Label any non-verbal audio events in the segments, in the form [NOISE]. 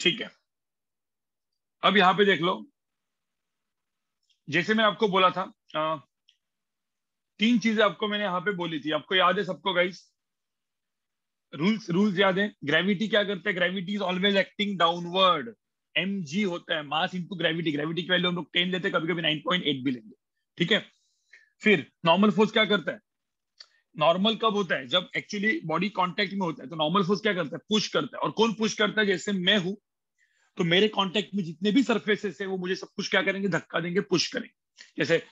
ठीक है अब यहां पे देख लो जैसे मैं आपको बोला था आ, तीन चीजें आपको मैंने यहां पे बोली थी आपको याद है सबको गाइस रूल्स रूल्स याद है ग्रेविटी क्या करते हैं gravity is always acting downward M G होता है मास इंटू ग्रेविटी ग्रेविटी की वैल्यू हम लोग टेन लेते कभी कभी नाइन पॉइंट एट भी लेंगे ठीक है फिर नॉर्मल फोर्स क्या करता है नॉर्मल कब होता है जब एक्चुअली बॉडी कांटेक्ट में होता है तो नॉर्मल फोर्स क्या करता है पुश करता है और कौन पुश करता है जैसे मैं हूं तो मेरे कॉन्टेक्ट में जितने भी सर्फेसेस है वो मुझे सब कुछ क्या करेंगे धक्का देंगे पुश करेंगे जैसे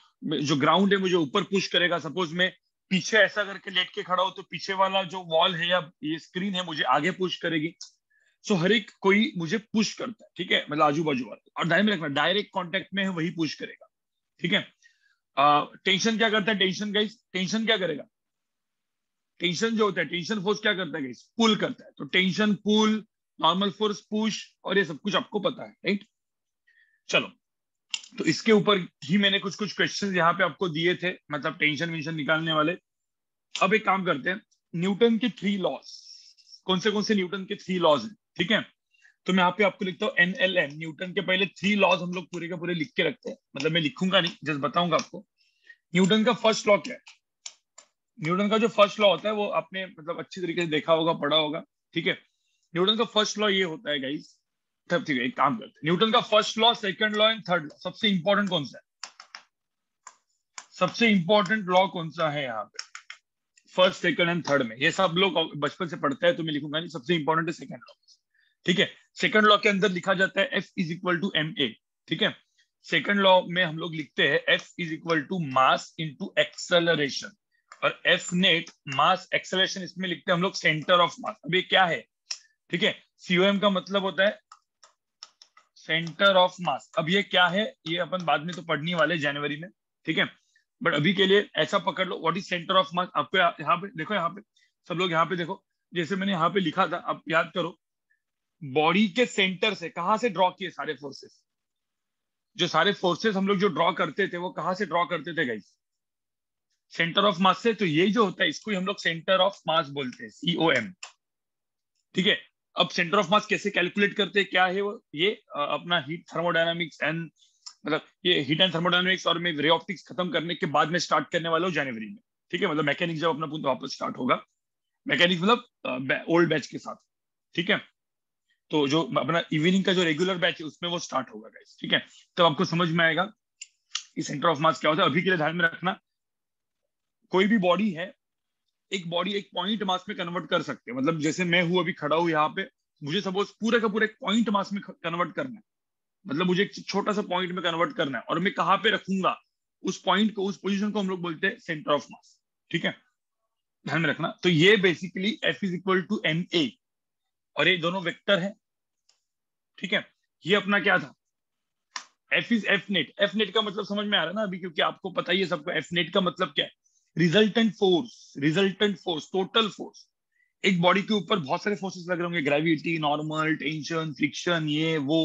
जो ग्राउंड है मुझे ऊपर पुश करेगा सपोज मैं पीछे ऐसा करके लेट के खड़ा हो तो पीछे वाला जो वॉल है या ये स्क्रीन है मुझे आगे पुश करेगी सो so, हर एक कोई मुझे पुश करता है ठीक है मतलब आजू बाजू वाला और ध्यान में रखना डायरेक्ट कॉन्टेक्ट में है वही पुश करेगा ठीक है टेंशन क्या करता है टेंशन गाइस टेंशन क्या करेगा टेंशन जो होता है टेंशन फोर्स क्या करता है गाइस पुल करता है तो tension pull normal force push और ये सब कुछ आपको पता है राइट चलो तो इसके ऊपर ही मैंने कुछ कुछ क्वेश्चन यहाँ पे आपको दिए थे मतलब टेंशन वेंशन निकालने वाले अब एक काम करते हैं न्यूटन के थ्री लॉस कौन से कौन से न्यूटन के थ्री लॉज हैं ठीक है तो मैं यहाँ पे आपको लिखता हूँ एन न्यूटन के पहले थ्री लॉज हम लोग पूरे के पूरे लिख के रखते हैं मतलब मैं लिखूंगा नहीं जस्ट बताऊंगा आपको न्यूटन का फर्स्ट लॉ क्या है न्यूटन का जो फर्स्ट लॉ होता है वो आपने मतलब अच्छी तरीके से देखा होगा पढ़ा होगा ठीक है न्यूटन का फर्स्ट लॉ ये होता है गाइस अच्छा, ठीक है एक काम करते न्यूटन का first law second law and third law सबसे इंपॉर्टेंट कौन सा है सबसे इंपॉर्टेंट लॉ कौन सा है यहाँ पे फर्स्ट सेकंड एंड थर्ड में ये सब लोग बचपन से पढ़ते हैं तो मैं लिखूंगा नहीं सबसे इंपॉर्टेंट है सेकंड लॉ ठीक है सेकंड लॉ के अंदर लिखा जाता है F is equal to M A ठीक है सेकंड लॉ में हम लोग लिखते हैं F is equal to mass into acceleration और एफ नेट मास एक्सेलरेशन इसमें लिखते हैं हम लोग सेंटर ऑफ मास अब ये क्या है ठीक है सीओएम का मतलब होता है सेंटर ऑफ मास अब ये क्या है ये अपन बाद में तो पढ़ने वाले जनवरी में ठीक है बट अभी के लिए ऐसा पकड़ लो what is centre of mass आपको यहाँ पे देखो यहाँ पे सब लोग यहाँ पे देखो जैसे मैंने यहाँ पे लिखा था आप याद करो बॉडी के सेंटर से कहा से ड्रॉ किए सारे फोर्सेस जो सारे फोर्सेस हम लोग जो ड्रॉ करते थे वो कहा से ड्रॉ करते थे गाइस सेंटर ऑफ मास से तो ये जो होता है इसको हम लोग सेंटर ऑफ मास बोलते हैं सीओ एम ठीक है अब सेंटर ऑफ मास कैसे कैलकुलेट करते हैं क्या है वो ये अपना हीट थर्मोडाइनमिक्स एंड मतलब ये हीट एंड थर्मोडाइनमिक्स और मैं रे ऑप्टिक्स खत्म करने के बाद में स्टार्ट करने वाला हूँ जनवरी में ठीक है मतलब मैकेनिक जब अपना पूरा वापस स्टार्ट होगा मैकेनिक मतलब ओल्ड बैच के साथ ठीक है तो जो अपना इवनिंग का जो रेगुलर बैच है उसमें वो स्टार्ट होगा गाइस ठीक है तो आपको समझ में आएगा कि सेंटर ऑफ मास क्या होता है अभी के लिए ध्यान में रखना कोई भी बॉडी है एक बॉडी एक पॉइंट मास में कन्वर्ट कर सकते हैं मतलब जैसे मैं हूं अभी खड़ा हूं यहाँ पे मुझे सपोज पूरे का पूरा एक पॉइंट मास में कन्वर्ट करना है मतलब मुझे एक छोटा सा पॉइंट में कन्वर्ट करना है और मैं कहाँ पे रखूंगा उस पॉइंट को उस पोजिशन को हम लोग बोलते हैं सेंटर ऑफ मास ठीक है ध्यान में रखना तो ये basically F is equal to M A और ये दोनों वेक्टर है ठीक है ये अपना क्या था F is F net F net का मतलब समझ में आ रहा है ना अभी क्योंकि आपको पता ही है सबको एफ नेट का मतलब क्या है resultant force resultant force total force एक बॉडी के ऊपर बहुत सारे फोर्सेस लग रहे होंगे ग्रेविटी नॉर्मल टेंशन फ्रिक्शन ये वो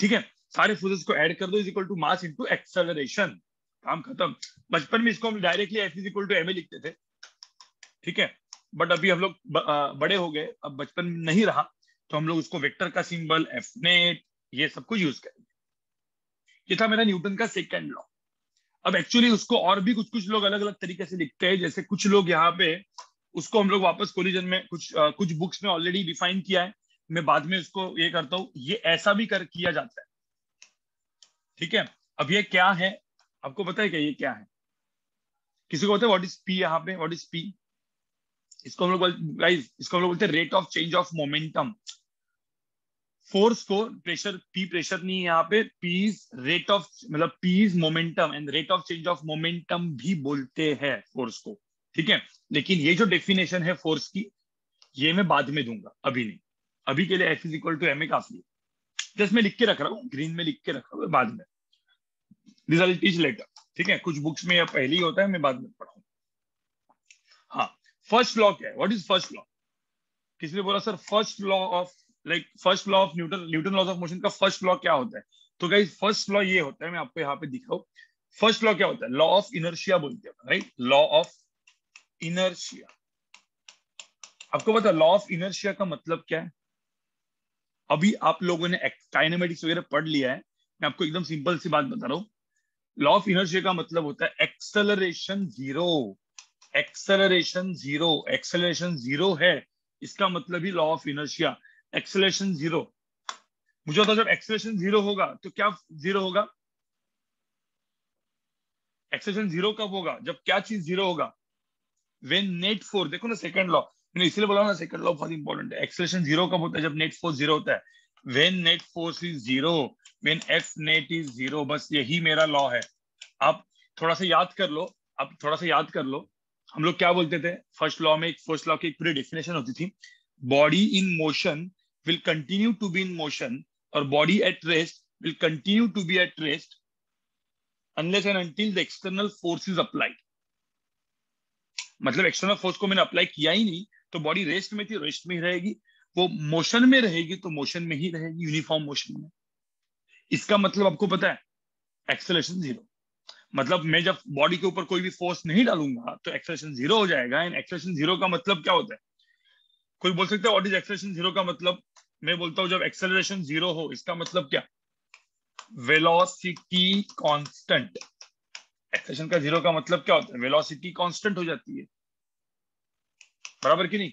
ठीक है सारे फोर्सेस को ऐड कर दो is equal to mass into acceleration काम खत्म बचपन में इसको हम directly F is equal to M A लिखते थे ठीक है बट अभी हम लोग बड़े हो गए अब बचपन में नहीं रहा तो हम लोग उसको वेक्टर का सिंबल एफ नेट ये सब कुछ यूज करेंगे ये था मेरा न्यूटन का सेकेंड लॉ अब एक्चुअली उसको और भी कुछ कुछ लोग अलग अलग तरीके से लिखते हैं जैसे कुछ लोग यहाँ पे उसको हम लोग वापस कोलिजन में कुछ आ, कुछ बुक्स में ऑलरेडी डिफाइन किया है मैं बाद में उसको ये करता हूँ ये ऐसा भी कर किया जाता है ठीक है अब ये क्या है आपको पता है क्या ये क्या है किसी को पता है वॉट इज पी यहाँ पे वॉट इज पी इसको हम लोग गाइस इसको हम लोग बोलते हैं rate of change of momentum force को प्रेशर पी प्रेशर नहीं है यहाँ पे पीज रेट ऑफ मतलब पीज momentum and rate of change of momentum भी बोलते हैं फोर्स को ठीक है लेकिन ये जो डेफिनेशन है फोर्स की ये मैं बाद में दूंगा अभी नहीं अभी के लिए F is equal to M A काफी है जस्ट मैं लिख के रख रहा हूँ ग्रीन में लिख के रख रहा हूँ बाद में रिजल्ट इज लेटर ठीक है कुछ बुक्स में यह पहले ही होता है मैं बाद में पढ़ाऊँ हाँ फर्स्ट लॉ क्या है वॉट इज फर्स्ट लॉ किसने बोला sir first law of like first law of Newton Newton laws of motion का फर्स्ट लॉ क्या होता है तो गाइज फर्स्ट लॉ ये होता है मैं आपको यहाँ पे दिखाऊ फर्स्ट लॉ क्या होता है लॉ ऑफ इनर्शिया बोलते हैं राइट लॉ ऑफ इनर्शिया आपको पता लॉ ऑफ इनर्शिया का मतलब क्या है अभी आप लोगों ने काइनेमेटिक्स वगैरह पढ़ लिया है मैं आपको एकदम सिंपल सी बात बता रहा हूँ लॉ ऑफ इनर्शिया का मतलब होता है acceleration zero acceleration zero acceleration zero है इसका मतलब ही law of inertia acceleration zero मुझे होता जब एक्सलेशन जीरो होगा तो क्या जीरो होगा एक्सलेशन जीरो कब होगा जब क्या चीज जीरो होगा वेन नेट फोर देखो ना सेकंड लॉ मैंने इसलिए बोला ना सेकंड लॉ बहुत इंपॉर्टेंट है एक्सलेशन जीरो कब होता है जब नेट फोर जीरो होता है when net force is zero when F net is zero बस यही मेरा लॉ है आप थोड़ा सा याद कर लो आप थोड़ा सा याद कर लो हम लोग क्या बोलते थे फर्स्ट लॉ में एक फर्स्ट लॉ की एक पूरी डेफिनेशन होती थी body in motion will continue to be in motion or body at rest will continue to be at rest unless and until the external force is applied. मतलब external force को मैंने apply किया ही नहीं तो body rest में थी rest में ही रहेगी वो मोशन में रहेगी तो मोशन में ही रहेगी यूनिफॉर्म मोशन में इसका मतलब आपको पता है एक्सेलेशन जीरो मतलब मैं जब बॉडी के ऊपर कोई भी फोर्स नहीं डालूंगा तो एक्सेलेशन जीरो हो जाएगा एंड एक्सेलेशन जीरो का मतलब क्या होता है कोई बोल सकता है व्हाट इज एक्सेलेशन जीरो का मतलब मैं बोलता हूं जब एक्सेलरेशन जीरो हो इसका मतलब क्या वेलोसिटी कांस्टेंट एक्सेलरेशन का जीरो का मतलब क्या होता है वेलोसिटी कांस्टेंट हो जाती है बराबर कि नहीं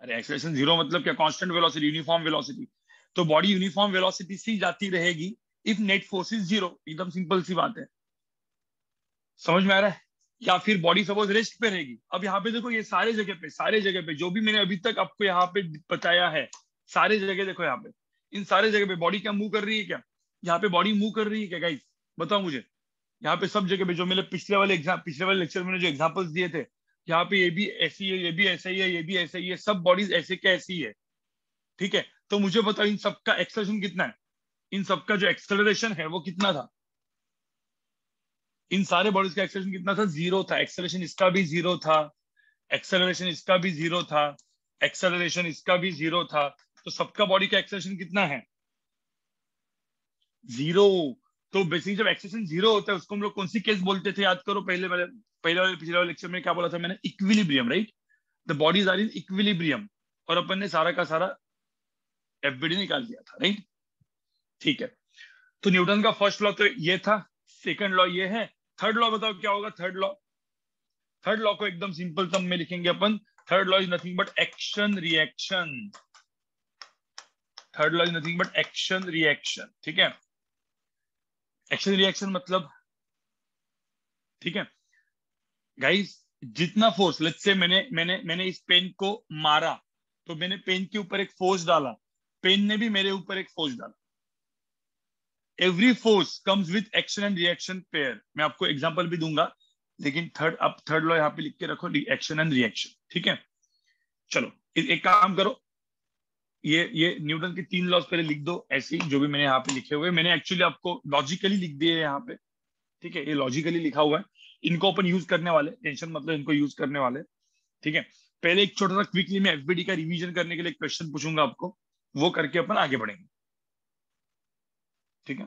अरे एक्सेलरेशन जीरो मतलब क्या कांस्टेंट वेलोसिटी यूनिफॉर्म वेलोसिटी तो बॉडी यूनिफॉर्म वेलोसिटी से जाती रहेगी if net force is zero एकदम सिंपल सी बात है समझ में आ रहा है या फिर बॉडी सपोज रेस्ट पे रहेगी अब यहाँ पे देखो ये सारे जगह पे सारे जगह पे जो भी मैंने अभी तक आपको यहाँ पे बताया है सारे जगह देखो यहाँ पे इन सारे जगह पे बॉडी क्या मूव कर रही है क्या यहाँ पे बॉडी मूव कर रही है क्या गाइस बताओ मुझे यहाँ पे सब जगह पे जो मेरे पिछले वाले एग्जाम पिछले वाले लेक्चर में जो एग्जाम्पल्स दिए थे यहाँ पे ये भी ऐसी है ये भी ऐसा ही है ये भी ऐसा ही है सब बॉडीज ऐसे क्या ऐसी है ठीक है तो मुझे बताओ इन सबका एक्सलेशन कितना है इन सबका जो एक्सेलरेशन है वो कितना था इन सारे बॉडीज का एक्सेलेशन कितना था जीरो था एक्सेलेशन इसका भी जीरो था एक्सेलरेशन इसका भी जीरो था एक्सेलरेशन इसका भी जीरो था तो सबका बॉडी का एक्सेलेशन कितना है जीरो तो बेसिकली जब एक्सेलेशन जीरो होता है उसको हम लोग कौन सी केस बोलते थे याद करो पहले वाले पहले वाले पिछले वाले लेक्चर में क्या बोला था मैंने equilibrium right the bodies are in equilibrium और अपन ने सारा का सारा एफबीडी निकाल दिया था राइट ठीक है तो न्यूटन का फर्स्ट लॉ तो ये था सेकंड लॉ ये है थर्ड लॉ बताओ क्या होगा थर्ड लॉ थर्ड लॉ को एकदम सिंपल सम में लिखेंगे अपन third law is nothing but action reaction third law is nothing but action reaction ठीक है एक्शन रिएक्शन मतलब ठीक है गाइस जितना फोर्स लेट्स से मैंने मैंने मैंने इस पेन को मारा तो मैंने पेन के ऊपर एक फोर्स डाला पेन ने भी मेरे ऊपर एक फोर्स डाला every force comes with action and reaction pair मैं आपको एग्जाम्पल भी दूंगा लेकिन थर्ड आप थर्ड लॉ यहाँ पे लिख के रखो एक्शन एंड रिएक्शन ठीक है चलो एक काम करो ये ये न्यूटन के तीन लॉज पहले लिख दो ऐसे ही जो भी मैंने यहाँ पे लिखे हुए मैंने एक्चुअली आपको लॉजिकली लिख दिए यहाँ पे ठीक है ये लॉजिकली लिखा हुआ है इनको अपन यूज करने वाले टेंशन मतलब इनको यूज करने वाले ठीक है पहले एक छोटा सा क्विकली मैं एफबीडी का रिविजन करने के लिए क्वेश्चन पूछूंगा आपको वो करके अपन आगे बढ़ेंगे ठीक है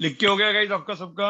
लिख के हो गया गाइस आपका सबका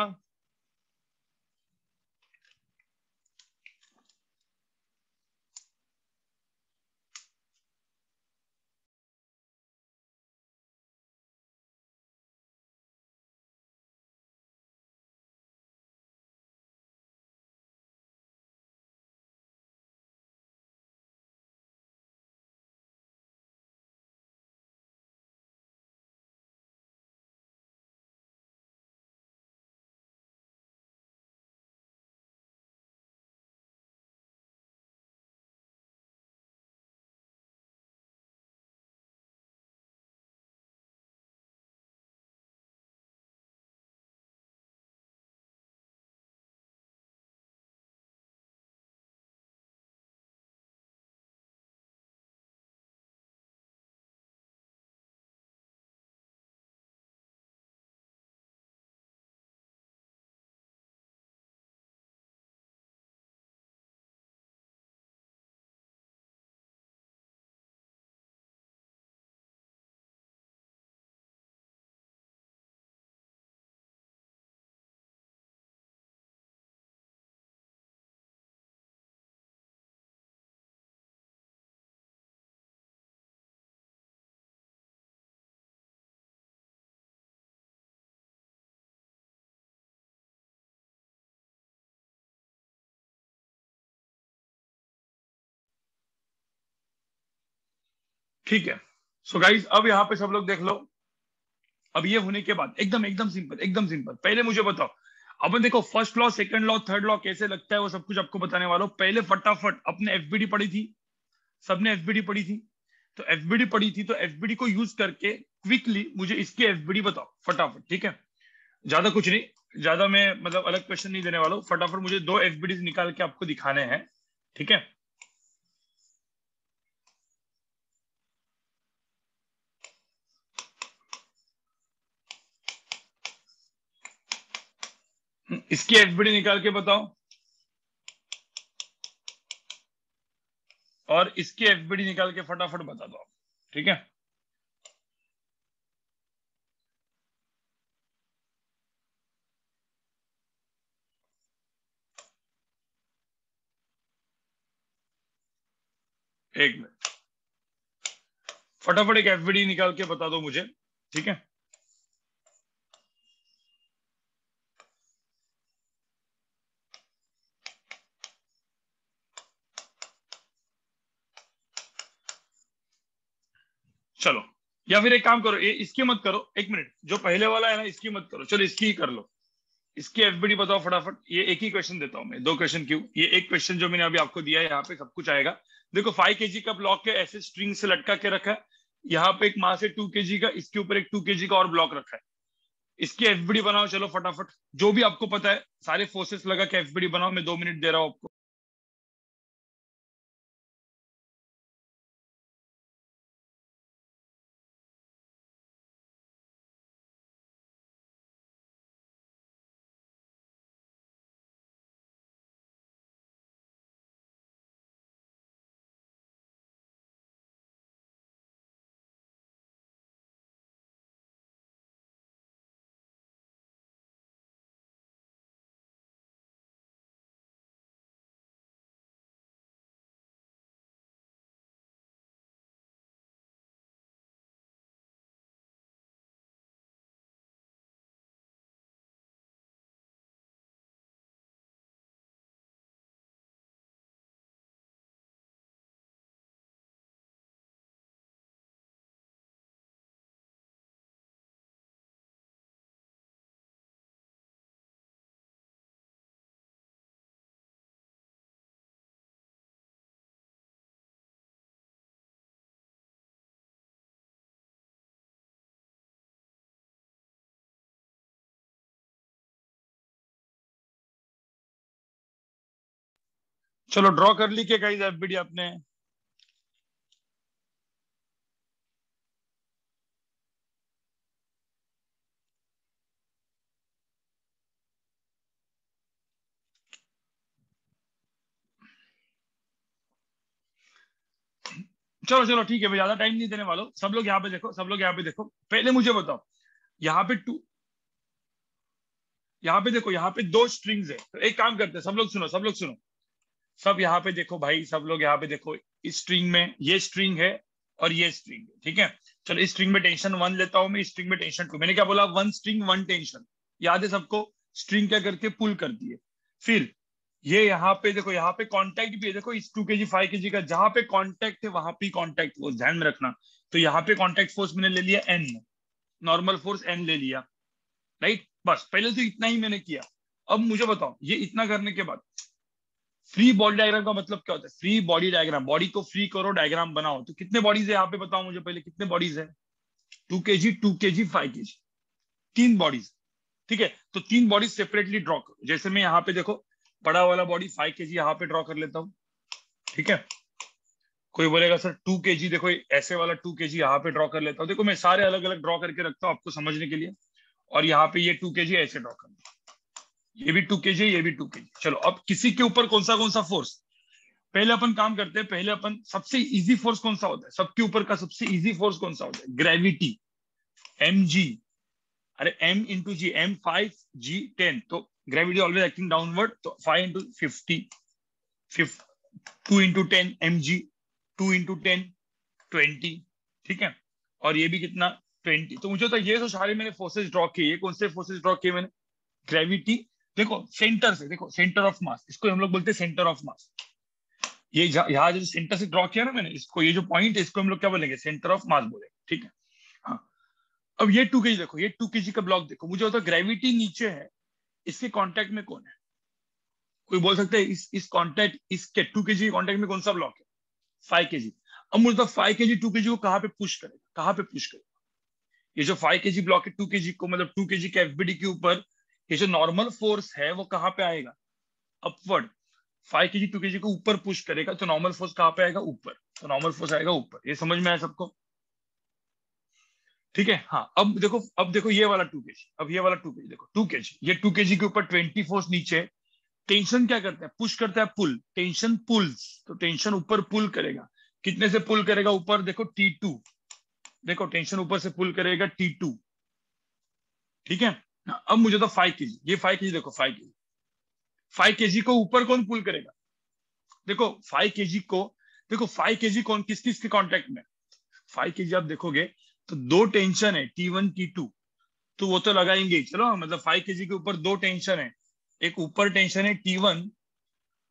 ठीक है सो so गाइज अब यहाँ पे सब लोग देख लो अब ये होने के बाद एकदम एकदम सिंपल एकदम सिंपल पहले मुझे बताओ अपन देखो first law second law third law कैसे लगता है वो सब कुछ आपको बताने वाला हूँ पहले फटाफट अपने एफबीडी पढ़ी थी सबने एफबीडी पढ़ी थी तो एफबीडी पढ़ी थी तो एफबीडी को यूज करके क्विकली मुझे इसकी एफबीडी बताओ फटाफट ठीक है ज्यादा कुछ नहीं ज्यादा मैं मतलब अलग क्वेश्चन नहीं देने वाला हूँ फटाफट मुझे दो एफबीडी निकाल के आपको दिखाने हैं ठीक है इसकी एफबीडी निकाल के बताओ और इसकी एफबीडी निकाल के फटाफट बता दो ठीक है एक मिनट फटाफट एक एफबीडी निकाल के बता दो मुझे ठीक है चलो या फिर एक काम करो ये इसकी मत करो एक मिनट जो पहले वाला है ना इसकी मत करो चलो इसकी ही कर लो इसकी एफबीडी बताओ फटाफट ये एक ही क्वेश्चन देता हूं मैं दो क्वेश्चन क्यों ये एक क्वेश्चन जो मैंने अभी आपको दिया है यहाँ पे सब कुछ आएगा देखो फाइव के का ब्लॉक के ऐसे स्ट्रिंग से लटका के रखा है यहाँ पे एक मास है टू के का इसके ऊपर एक टू के का और ब्लॉक रखा है इसकी एफबीडी बनाओ चलो फटाफट जो भी आपको पता है सारे फोर्सेस लगा के एफबीडी बनाओ मैं दो मिनट दे रहा हूं आपको चलो ड्रॉ कर ली के गाइस एफबीडी आपने चलो चलो ठीक है भाई ज्यादा टाइम नहीं देने वालों सब लोग यहाँ पे देखो सब लोग यहाँ पे देखो पहले मुझे बताओ यहाँ पे टू यहाँ पे देखो यहाँ पे दो स्ट्रिंग्स है तो एक काम करते हैं सब लोग सुनो सब लोग सुनो सब यहाँ पे देखो भाई सब लोग यहाँ पे देखो इस स्ट्रिंग में ये स्ट्रिंग है और ये स्ट्रिंग है ठीक है चलो इस स्ट्रिंग में टेंशन वन लेता हूँ मैं स्ट्रिंग में टेंशन टू मैंने क्या बोला वन स्ट्रिंग वन टेंशन याद है सबको स्ट्रिंग क्या करके पुल कर दिए फिर ये यहाँ पे देखो यहाँ पे कांटेक्ट भी है देखो इस टू के जी फाइव के जी का जहां पे कांटेक्ट है वहां पे कांटेक्ट फोर्स ध्यान में रखना तो यहाँ पे कांटेक्ट फोर्स मैंने ले लिया एन नॉर्मल फोर्स एन ले लिया राइट बस पहले तो इतना ही मैंने किया अब मुझे बताओ ये इतना करने के बाद फ्री बॉडी डायग्राम का मतलब क्या होता है फ्री बॉडी डायग्राम बॉडी को फ्री करो डायग्राम बनाओ तो कितने बॉडीज है यहाँ पे बताओ मुझे पहले कितने बॉडीज है टू के जी टू के जी फाइव के जी तीन बॉडीज ठीक है तो तीन बॉडीज सेपरेटली ड्रॉ करो जैसे मैं यहाँ पे देखो बड़ा वाला बॉडी फाइव के जी यहाँ पे ड्रॉ कर लेता हूँ ठीक है कोई बोलेगा सर टू के जी देखो ऐसे वाला टू के जी यहाँ पे ड्रॉ कर लेता हूँ देखो मैं सारे अलग अलग ड्रॉ करके रखता हूँ आपको समझने के लिए और यहाँ पे ये टू के जी ऐसे ड्रॉ कर ये भी टू के जी ये भी टू के जी चलो अब किसी के ऊपर कौन सा कौन सा फोर्स पहले अपन काम करते हैं पहले अपन सबसे इजी फोर्स कौन सा होता है सबके ऊपर का सबसे इजी फोर्स कौन सा होता है ग्रेविटी एम जी अरे M into G M five G ten तो ग्रेविटी ऑलवेज एक्टिंग डाउनवर्ड तो five into fifty two into ten M G two into ten twenty ठीक है और ये भी कितना ट्वेंटी तो मुझे तो ये तो सारे मैंने फोर्सेज ड्रॉ किए कौन से फोर्सेज ड्रॉ किए मैंने ग्रेविटी देखो सेंटर से देखो सेंटर ऑफ मास इसको हम लोग बोलते हैं सेंटर ऑफ मास ये यहाँ जो सेंटर से ड्रॉ किया ना मैंने इसको ये जो पॉइंट है इसको हम लोग क्या बोलेंगे सेंटर ऑफ मास बोलेंगे ठीक है हाँ अब ये टू के देखो ये टू के का ब्लॉक देखो मुझे होता है ग्रेविटी नीचे है इसके कॉन्टेक्ट में कौन है कोई बोल सकते हैं इस इस कॉन्टेक्ट इसके टू के जी कॉन्टेक्ट में कौन सा ब्लॉक है फाइव के जी अब मुझे तो फाइव के जी टू के जी को कहाँ पे पुश करेगा कहाँ पे पुश करेगा ये जो फाइव के जी ब्लॉक है टू के जी को मतलब टू के जी के एफबीडी के ऊपर ये जो नॉर्मल फोर्स है वो कहाँ पे आएगा अपवर्ड फाइव के जी टू के जी को ऊपर पुश करेगा तो नॉर्मल फोर्स कहाँ पे आएगा ऊपर तो नॉर्मल फोर्स आएगा ऊपर ये समझ में आया सबको ठीक है हाँ अब देखो अब देखो ये वाला टू के जी अब ये वाला टू के जी देखो टू के जी ये टू के जी के ऊपर ट्वेंटी फोर्स नीचे टेंशन क्या करता है पुश करता है पुल टेंशन पुल्स तो टेंशन ऊपर पुल करेगा कितने से पुल करेगा ऊपर देखो टी टू देखो टेंशन ऊपर से पुल करेगा टी टू ठीक है अब मुझे तो फाइव के ये फाइव के देखो फाइव के जी फाइव के को ऊपर कौन पुल करेगा देखो फाइव के को देखो फाइव के कौन किस किस के कॉन्टेक्ट में फाइव के आप देखोगे तो दो टेंशन है टी वन टी टू तो वो तो लगाएंगे चलो मतलब फाइव के के ऊपर दो टेंशन है एक ऊपर टेंशन है टी वन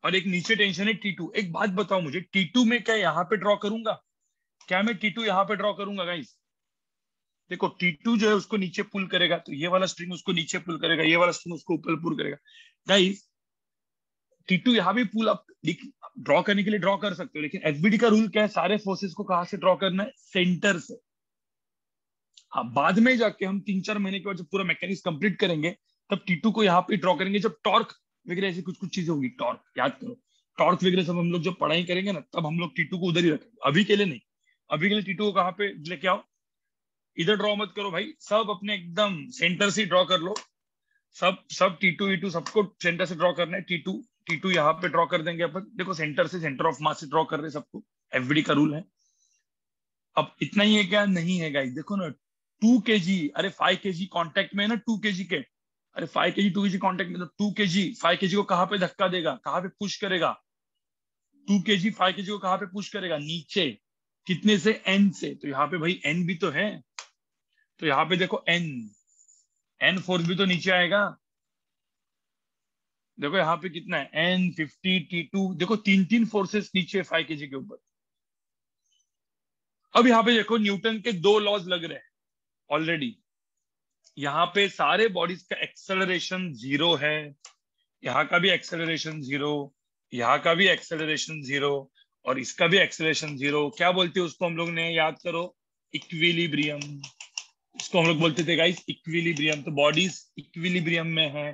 और एक नीचे टेंशन है टी टू एक बात बताओ मुझे टी टू में क्या यहाँ पे ड्रॉ करूंगा क्या मैं टी टू यहाँ पे ड्रॉ करूंगा गाइस देखो T2 जो है उसको नीचे पुल करेगा तो ये वाला स्ट्रिंग उसको नीचे पुल करेगा ये वाला स्ट्रिंग उसको ऊपर पुल करेगा गाइस T2 यहाँ भी पुल ड्रॉ करने के लिए ड्रॉ कर सकते हो लेकिन एसबीडी का रूल क्या है सारे फोर्सेस को कहा से ड्रॉ करना है सेंटर से हाँ बाद में जाके हम तीन चार महीने के बाद जब पूरा मैकेनिक्स कंप्लीट करेंगे तब T2 को यहाँ पे ड्रॉ करेंगे जब टॉर्क वगैरह ऐसी कुछ कुछ चीजें होगी टॉर्क याद करो टॉर्क वगैरह सब हम लोग जब पढ़ाई करेंगे ना तब हम लोग टीटू को उधर ही रखेंगे अभी के लिए नहीं अभी के लिए टीटू को कहाँ पे लेके आओ इधर ड्रॉ मत करो भाई सब अपने एकदम सेंटर से ड्रॉ कर लो सब सब टी टू ई टू सबको सेंटर से ड्रॉ करना है टी टू टी टू यहाँ पे ड्रॉ कर देंगे अपन देखो सेंटर से सेंटर ऑफ मास से ड्रॉ कर रहे सबको एफडी का रूल है अब इतना ही है क्या नहीं है गाइस देखो ना टू के जी अरे फाइव के जी कॉन्टेक्ट में है ना टू के जी के अरे फाइव के जी टू के जी कॉन्टेक्ट में टू के जी फाइव के जी को कहाँ पे धक्का देगा कहाँ पे पुश करेगा टू के जी फाइव के जी को कहाँ पे पुश करेगा नीचे कितने से एन से तो यहाँ पे भाई एन भी तो है तो यहाँ पे देखो एन एन फोर भी तो नीचे आएगा देखो यहाँ पे कितना है n फिफ्टी टी टू देखो तीन तीन फोर्सेस नीचे फाइव के जी के ऊपर अब यहाँ पे देखो न्यूटन के दो लॉज लग रहे हैं ऑलरेडी यहाँ पे सारे बॉडीज का एक्सेलरेशन जीरो है यहां का भी एक्सेलरेशन जीरो यहां का भी एक्सेलरेशन जीरो और इसका भी एक्सेलरेशन जीरो क्या बोलते हैं उसको हम लोग ने याद करो इक्विलिब्रियम इसको हम लोग बोलते थे गाइस इक्विलिब्रियम तो बॉडीज इक्विलिब्रियम में है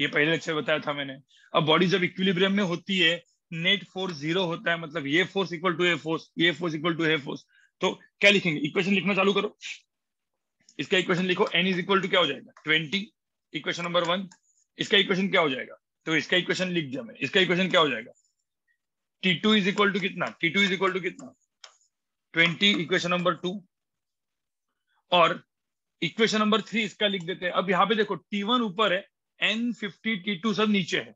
ये पहले लेक्चर बताया था मैंने अब बॉडी जब इक्विलिब्रियम में होती है नेट फोर्स जीरो होता है मतलब ये force equal to a force ये force equal to a force तो क्या लिखेंगे इक्वेशन लिखना चालू करो इसका इक्वेशन लिखो एन इज इक्वल टू क्या हो जाएगा ट्वेंटी इक्वेशन नंबर वन इसका इक्वेशन क्या हो जाएगा तो इसका इक्वेशन लिख दिया मैं इसका इक्वेशन क्या हो जाएगा T two is equal to कितना T two is equal to कितना ट्वेंटी इक्वेशन नंबर टू और इक्वेशन नंबर थ्री इसका लिख देते हैं अब यहाँ पे देखो टी वन ऊपर है एन फिफ्टी टी टू सब नीचे है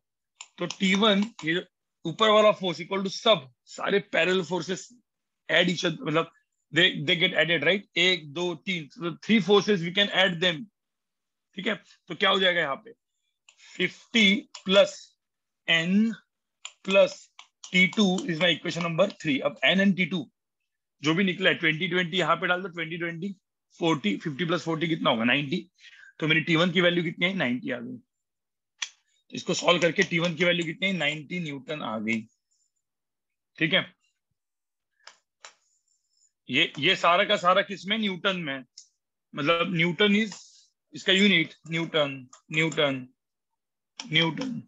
तो टी वन ये ऊपर वाला फोर्स इक्वल टू सब सारे पैरल फोर्सेस एड इच मतलब they they get added right एक दो तीन three forces we can add them ठीक है तो क्या हो जाएगा यहाँ पे fifty plus N plus T two is my equation number three अब एन एन टी टू जो भी निकला है ट्वेंटी ट्वेंटी यहाँ पे डाल दो twenty twenty forty fifty plus forty कितना होगा नाइनटी तो मेरी टी वन की वैल्यू कितनी है नाइनटी आ गई इसको सॉल्व करके टी वन की वैल्यू कितनी है नाइनटी न्यूटन आ गई ठीक है ये ये सारा का सारा किस में न्यूटन में मतलब न्यूटन इज इसका यूनिट न्यूटन न्यूटन न्यूटन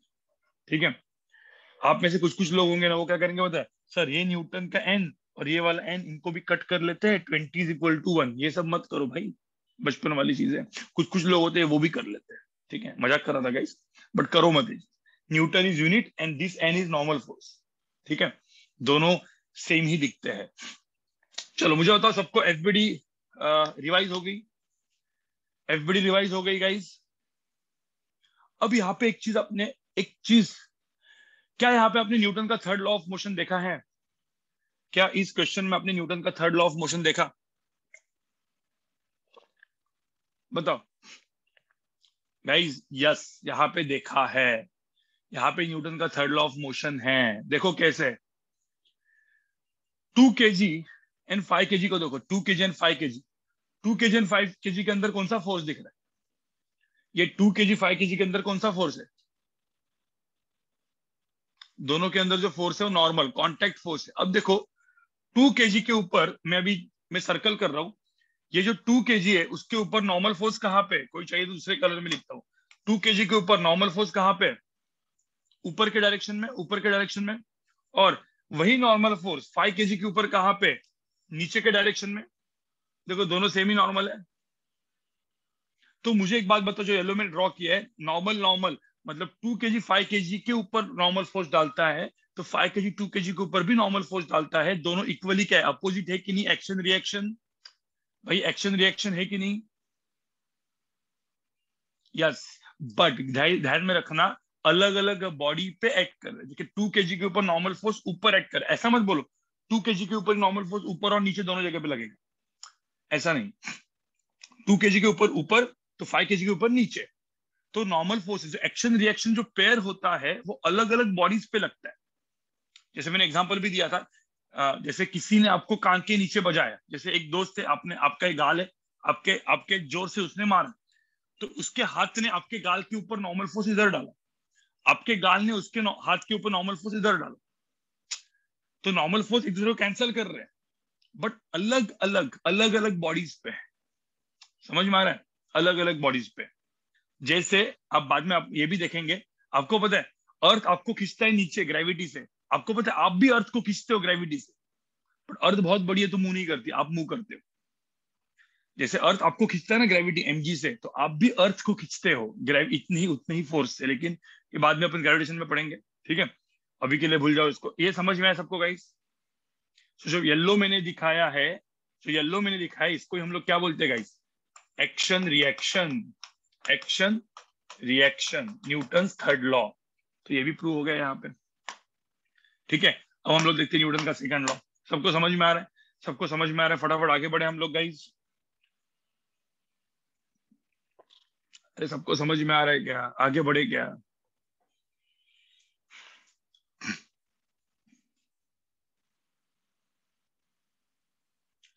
ठीक है आप में से कुछ कुछ लोग होंगे ना वो क्या करेंगे बताए सर ये न्यूटन का एन और ये वाला एन इनको भी कट कर लेते हैं twenty is equal to one ये सब मत करो भाई बचपन वाली चीजें कुछ कुछ लोग होते हैं वो भी कर लेते हैं ठीक है मजाक कर रहा था गाइस बट करो मत newton is unit and this N is normal force ठीक है दोनों सेम ही दिखते हैं चलो मुझे बताओ सबको एफबीडी रिवाइज हो गई एफबीडी रिवाइज हो गई गाइस अब यहाँ पे एक चीज अपने एक चीज क्या यहाँ पे आपने न्यूटन का थर्ड लॉ ऑफ मोशन देखा है क्या इस क्वेश्चन में आपने न्यूटन का थर्ड लॉ ऑफ मोशन देखा बताओ गाइज यस यहाँ पे देखा है यहाँ पे न्यूटन का थर्ड लॉ ऑफ मोशन है देखो कैसे टू के जी एंड फाइव के जी को देखो टू के जी एंड फाइव के जी टू के जी एंड फाइव के जी के अंदर कौन सा फोर्स दिख रहा है ये टू के जी फाइव के जी के अंदर कौन सा फोर्स है दोनों के अंदर जो फोर्स है वो नॉर्मल कॉन्टेक्ट फोर्स है अब देखो टू के के ऊपर मैं अभी मैं सर्कल कर रहा हूँ ये जो टू के है उसके ऊपर नॉर्मल फोर्स कहाँ पे कोई चाहिए दूसरे कलर में लिखता हूँ टू के के ऊपर नॉर्मल फोर्स कहाँ पे ऊपर के डायरेक्शन में ऊपर के डायरेक्शन में और वही नॉर्मल फोर्स फाइव के के ऊपर कहाँ पे नीचे के डायरेक्शन में देखो दोनों सेम ही नॉर्मल है तो मुझे एक बात बताओ जो येलो में ड्रॉ किया है नॉर्मल नॉर्मल मतलब टू के जी फाइव के जी के ऊपर नॉर्मल फोर्स डालता है तो फाइव के जी टू के जी के ऊपर भी नॉर्मल फोर्स डालता है दोनों इक्वली क्या है अपोजिट है कि नहीं एक्शन रिएक्शन भाई एक्शन रिएक्शन है कि नहीं यस बट ध्यान में रखना अलग अलग बॉडी पे एक्ट कर रहे हैं टू के जी के ऊपर नॉर्मल फोर्स ऊपर एक्ट कर ऐसा मत बोलो टू के जी के ऊपर नॉर्मल फोर्स ऊपर और नीचे दोनों जगह पे लगेगा ऐसा नहीं टू के जी के ऊपर ऊपर तो फाइव के जी के ऊपर नीचे तो नॉर्मल फोर्स एक्शन रिएक्शन जो पेयर होता है वो अलग अलग बॉडीज पे लगता है जैसे मैंने एग्जाम्पल भी दिया था जैसे किसी ने आपको कान के नीचे बजाया जैसे एक दोस्त है आपने आपका एक गाल है आपके आपके जोर से उसने मारा तो उसके हाथ ने आपके गाल के ऊपर नॉर्मल फोर्स इधर डाला आपके गाल ने उसके हाथ के ऊपर नॉर्मल फोर्स इधर डाला तो नॉर्मल फोर्स एक दूसरे को कैंसिल कर रहे हैं बट अलग अलग अलग अलग बॉडीज पे है समझ में आ रहा है अलग अलग बॉडीज पे जैसे आप बाद में आप ये भी देखेंगे आपको पता है अर्थ आपको खींचता है नीचे ग्रेविटी से आपको पता है आप भी अर्थ को खींचते हो ग्रेविटी से बट अर्थ बहुत बड़ी है तो मुंह नहीं करती आप मुंह करते हो जैसे अर्थ आपको खींचता है ना ग्रेविटी एमजी से तो आप भी अर्थ को खींचते हो ग्रेविटी इतनी उतनी ही फोर्स से लेकिन ये बाद में अपन ग्रेविटेशन में पढ़ेंगे ठीक है अभी के लिए भूल जाओ इसको ये समझ में आया सबको गाइस तो जो येल्लो मैंने दिखाया है जो येल्लो मैंने दिखाया इसको हम लोग क्या बोलते हैं guys action reaction action reaction Newton third law तो ये भी प्रूव हो गया यहाँ पे ठीक है अब हम लोग देखते हैं न्यूटन का सेकंड लॉ सबको समझ में आ रहा है सबको समझ में आ रहा है फटाफट आगे बढ़े हम लोग गाइज अरे सबको समझ में आ रहा है क्या आगे बढ़े क्या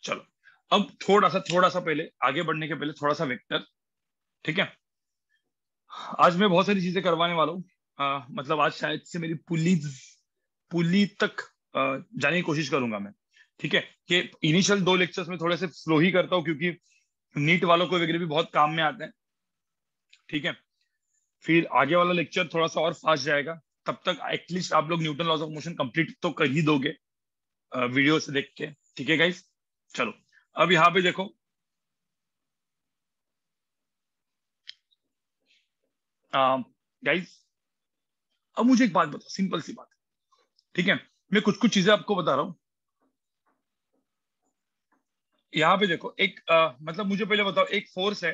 चलो अब थोड़ा सा थोड़ा सा पहले आगे बढ़ने के पहले थोड़ा सा वेक्टर ठीक है आज मैं बहुत सारी चीजें करवाने वाला हूँ मतलब आज शायद से मेरी पुलिस पुली तक जाने की कोशिश करूंगा मैं ठीक है कि इनिशियल दो लेक्चर्स में थोड़े से स्लो ही करता हूँ क्योंकि नीट वालों को वगैरह भी बहुत काम में आते हैं ठीक है फिर आगे वाला लेक्चर थोड़ा सा और फास्ट जाएगा तब तक एटलीस्ट आप लोग Newton laws of motion complete तो कर ही दोगे वीडियो से देख के ठीक है गाइस चलो अब यहां पे देखो गाइस अब मुझे एक बात बताओ सिंपल सी बात ठीक है मैं कुछ कुछ चीजें आपको बता रहा हूं यहाँ पे देखो एक आ, मतलब मुझे पहले बताओ एक फोर्स है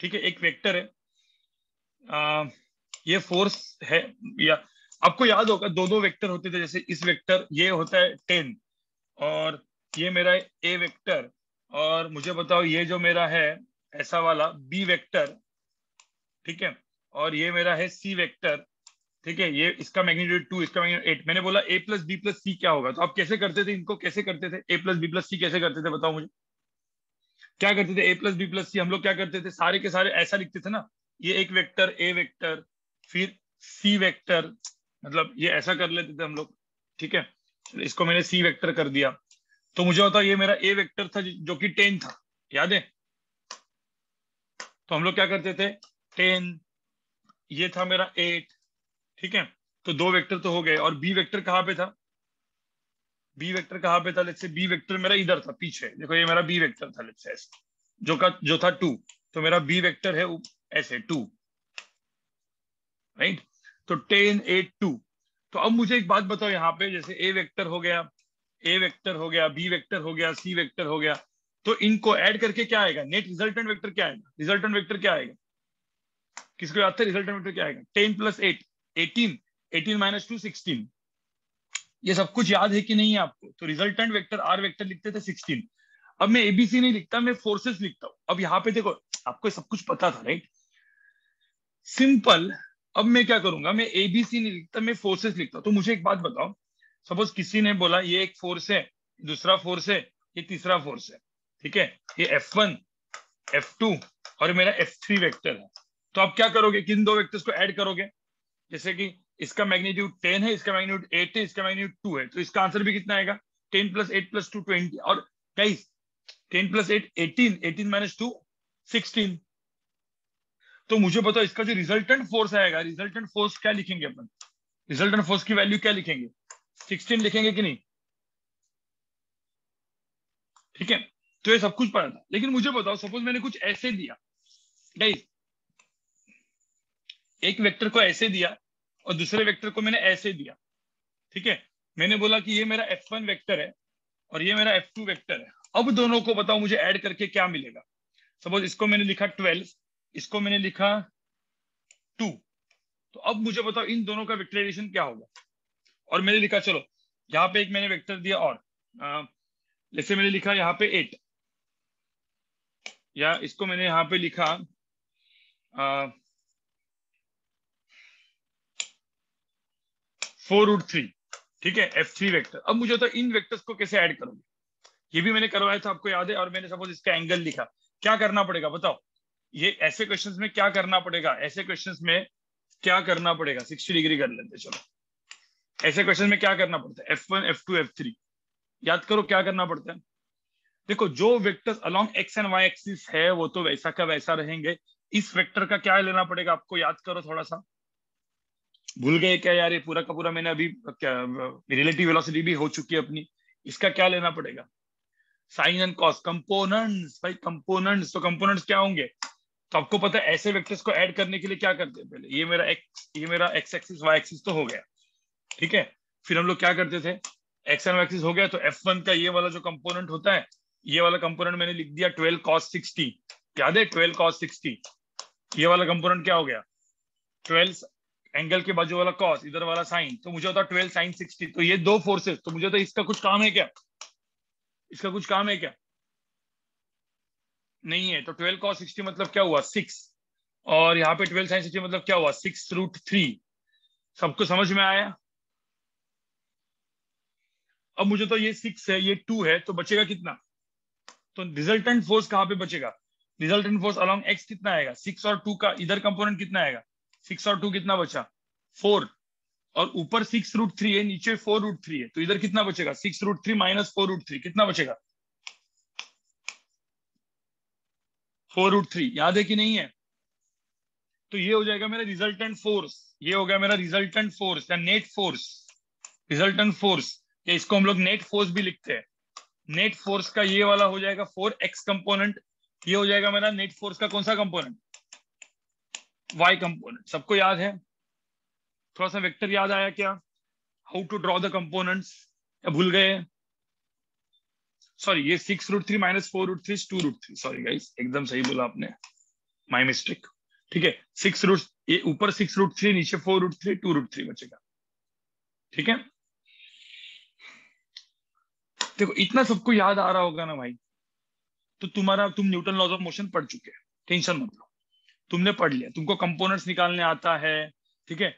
ठीक है एक वेक्टर है आ, ये फोर्स है या आपको याद होगा दो दो वेक्टर होते थे जैसे इस वेक्टर ये होता है टेन और ये मेरा है ए वेक्टर और मुझे बताओ ये जो मेरा है ऐसा वाला बी वेक्टर ठीक है और ये मेरा है सी वेक्टर ठीक है ये इसका मैग्नीट्यूड टू इसका मैग्नीट्यूड एट मैंने बोला A plus B plus C क्या होगा तो आप कैसे करते थे इनको कैसे करते थे A plus B plus C कैसे करते थे बताओ मुझे क्या करते थे A plus B plus C हम लोग क्या करते थे सारे के सारे ऐसा लिखते थे ना ये एक वेक्टर ए वेक्टर फिर सी वेक्टर मतलब ये ऐसा कर लेते थे हम लोग ठीक है इसको मैंने सी वेक्टर कर दिया तो मुझे होता ये मेरा ए वेक्टर था जो कि टेन था याद है तो हम लोग क्या करते थे टेन ये था मेरा एट ठीक है तो दो वेक्टर तो हो गए और बी वेक्टर कहाँ पे था बी वेक्टर कहाँ पे था लेट्स से बी वेक्टर मेरा इधर था पीछे देखो ये मेरा बी वेक्टर था लेट्स से जो का जो था टू तो मेरा बी वेक्टर है ऐसे टू राइट तो टेन एट टू तो अब मुझे एक बात बताओ यहाँ पे जैसे ए वेक्टर हो गया ए वेक्टर हो गया बी वेक्टर हो गया सी वेक्टर हो गया तो इनको ऐड करके क्या आएगा नेट रिजल्टेंट वेक्टर क्या आएगा रिजल्टेंट वेक्टर क्या आएगा किसको याद था रिजल्टेंट वेक्टर क्या आएगा ten plus eight eighteen eighteen minus two sixteen ये सब कुछ याद है कि नहीं है आपको तो रिजल्टेंट वेक्टर आर वेक्टर लिखते थे सिक्सटीन अब मैं एबीसी नहीं लिखता मैं फोर्सेस लिखता हूं अब यहां पे देखो आपको सब कुछ पता था राइट सिंपल अब मैं क्या करूंगा मैं एबीसी नहीं लिखता मैं फोर्सेस लिखता हूं तो मुझे एक बात बताओ सपोज किसी ने बोला ये एक फोर्स है दूसरा फोर्स है ये तीसरा फोर्स है ठीक है ये एफ वन और मेरा एफ थ्री है तो आप क्या करोगे किन दो वेक्टर्स को एड करोगे जैसे कि इसका मैग्नीट्यूड टेन है इसका मैग्नीट्यूड एट है इसका मैग्नीट्यूड टू है तो इसका आंसर भी कितना आएगा ten plus eight plus two twenty और कई ten plus eight eighteen eighteen minus two sixteen तो मुझे बताओ इसका जो रिजल्टेंट फोर्स आएगा रिजल्टेंट फोर्स क्या लिखेंगे अपन रिजल्टेंट फोर्स की वैल्यू क्या लिखेंगे सिक्सटीन लिखेंगे कि नहीं ठीक है तो ये सब कुछ पढ़ा था लेकिन मुझे बताओ सपोज मैंने कुछ ऐसे दिया गाइस एक वेक्टर को ऐसे दिया और दूसरे वेक्टर को मैंने ऐसे दिया ठीक है मैंने बोला कि ये मेरा एफ वन वेक्टर है और ये मेरा एफ टू वेक्टर है अब दोनों को बताओ मुझे ऐड करके क्या मिलेगा सपोज इसको मैंने लिखा ट्वेल्व इसको मैंने लिखा टू तो अब मुझे बताओ इन दोनों का वेक्टराइजेशन क्या होगा और मैंने लिखा चलो यहाँ पे एक मैंने वेक्टर दिया और जैसे मैंने लिखा यहाँ पे एट या इसको मैंने यहाँ पे लिखा फोर रूट थ्री ठीक है एफ थ्री वैक्टर अब मुझे होता तो है इन वैक्टर्स को कैसे ऐड करोगे ये भी मैंने करवाया था आपको याद है और मैंने सपोज इसका एंगल लिखा क्या करना पड़ेगा बताओ ये ऐसे क्वेश्चन में क्या करना पड़ेगा ऐसे क्वेश्चन में क्या करना पड़ेगा सिक्सटी डिग्री कर लेते चलो ऐसे क्वेश्चन में क्या करना पड़ता है F one F two F three याद करो क्या करना पड़ता है देखो जो vectors along X and Y axis है वो तो वैसा का वैसा रहेंगे इस वेक्टर का क्या लेना पड़ेगा आपको याद करो थोड़ा सा भूल गए क्या यार ये पूरा का पूरा मैंने अभी क्या रिलेटिव वेलोसिटी भी हो चुकी है अपनी इसका क्या लेना पड़ेगा साइन एंड कॉस कंपोनेंट्स भाई कंपोनेंट्स तो कंपोनेंट्स क्या होंगे तो आपको पता है ऐसे वेक्टर्स को ऐड करने के लिए क्या करते हैं पहले ये मेरा एक्स ये मेरा एक्स एक्सिस वाई एक्सिस तो हो गया ठीक है फिर हम लोग क्या करते थे एक्स एंड एक्सिस हो गया तो एफ का ये वाला जो कंपोनेंट होता है ये वाला कंपोनेंट मैंने लिख दिया ट्वेल्व कॉस सिक्सटी याद है ट्वेल्व कॉस सिक्सटी ये वाला कंपोनेंट क्या हो गया ट्वेल्व एंगल के बाजू वाला कॉस इधर वाला साइन तो मुझे होता ट्वेल्व साइन सिक्सटी तो ये दो फोर्सेस तो मुझे होता तो इसका कुछ काम है क्या इसका कुछ काम है क्या नहीं है तो ट्वेल्व कॉस सिक्सटी मतलब क्या हुआ सिक्स और यहाँ पे ट्वेल्व साइन सिक्सटी मतलब क्या हुआ सिक्स रूट थ्री सबको समझ में आया अब मुझे तो ये सिक्स है ये टू है तो बचेगा कितना तो रिजल्टेंट फोर्स कहाँ पे बचेगा रिजल्टेंट फोर्स अलॉन्ग एक्स कितना आएगा सिक्स और टू का इधर कंपोनेंट कितना आएगा सिक्स और टू कितना बचा फोर और ऊपर सिक्स रूट थ्री है नीचे फोर रूट थ्री है तो इधर कितना बचेगा six root three minus four root three कितना बचेगा फोर रूट थ्री याद है कि नहीं है तो ये हो जाएगा मेरा रिजल्टेंट फोर्स ये हो गया मेरा रिजल्टेंट फोर्स या नेट फोर्स रिजल्टेंट फोर्स या इसको हम लोग नेट फोर्स भी लिखते हैं नेट फोर्स का ये वाला हो जाएगा फोर एक्स कंपोनेंट ये हो जाएगा मेरा नेट फोर्स का कौन सा कंपोनेंट वाई कंपोनेंट सबको याद है थोड़ा सा वेक्टर याद आया क्या how to draw the components या भूल गए सॉरी ये six root three minus four root three two root three sorry guys एकदम सही बोला आपने माई मिस्टेक ठीक है सिक्स रूट ये ऊपर सिक्स रूट थ्री नीचे four root three two root three बचेगा ठीक है देखो इतना सबको याद आ रहा होगा ना भाई तो तुम्हारा तुम न्यूटन लॉज ऑफ मोशन पढ़ चुके हैं टेंशन मत लो तुमने पढ़ लिया तुमको कंपोनेंट्स निकालने आता है ठीक है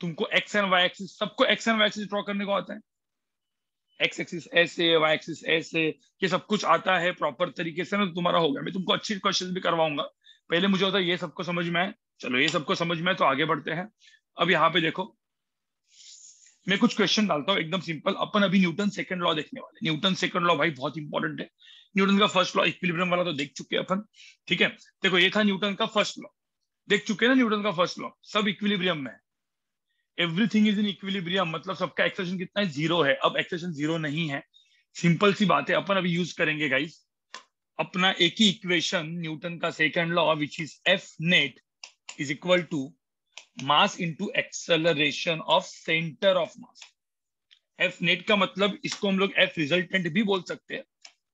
तुमको एक्स एंड वाई एक्सिस सबको x and Y axis draw करने को आता है एक्स एक्सिस ऐसे वाई एक्सिस ऐसे ये सब कुछ आता है प्रॉपर तरीके से ना मतलब तुम्हारा हो गया मैं तुमको अच्छी क्वेश्चन भी करवाऊंगा पहले मुझे होता है ये सबको समझ में आए चलो ये सबको समझ में आए तो आगे बढ़ते हैं अब यहाँ पे देखो मैं कुछ क्वेश्चन डालता हूँ एकदम सिंपल अपन अभी न्यूटन सेकंड लॉ देखने वाले न्यूटन सेकंड लॉ भाई बहुत इंपॉर्टेंट है न्यूटन का फर्स्ट लॉ इक्विलिब्रियम वाला तो देख चुके हैं अपन ठीक है देखो ये था न्यूटन का फर्स्ट लॉ देख चुके ना न्यूटन का फर्स्ट लॉ सब इक्विलिब्रियम में एवरीथिंग इज इन इक्विलिब्रियम मतलब सबका एक्सेशन कितना है जीरो है अब एक्सेशन जीरो नहीं है सिंपल सी बात है अपन अभी यूज करेंगे गाइस अपना एक ही इक्वेशन न्यूटन का second law which is F net is equal to mass into acceleration of centre of mass F net का मतलब इसको हम लोग एफ रिजल्टेंट भी बोल सकते हैं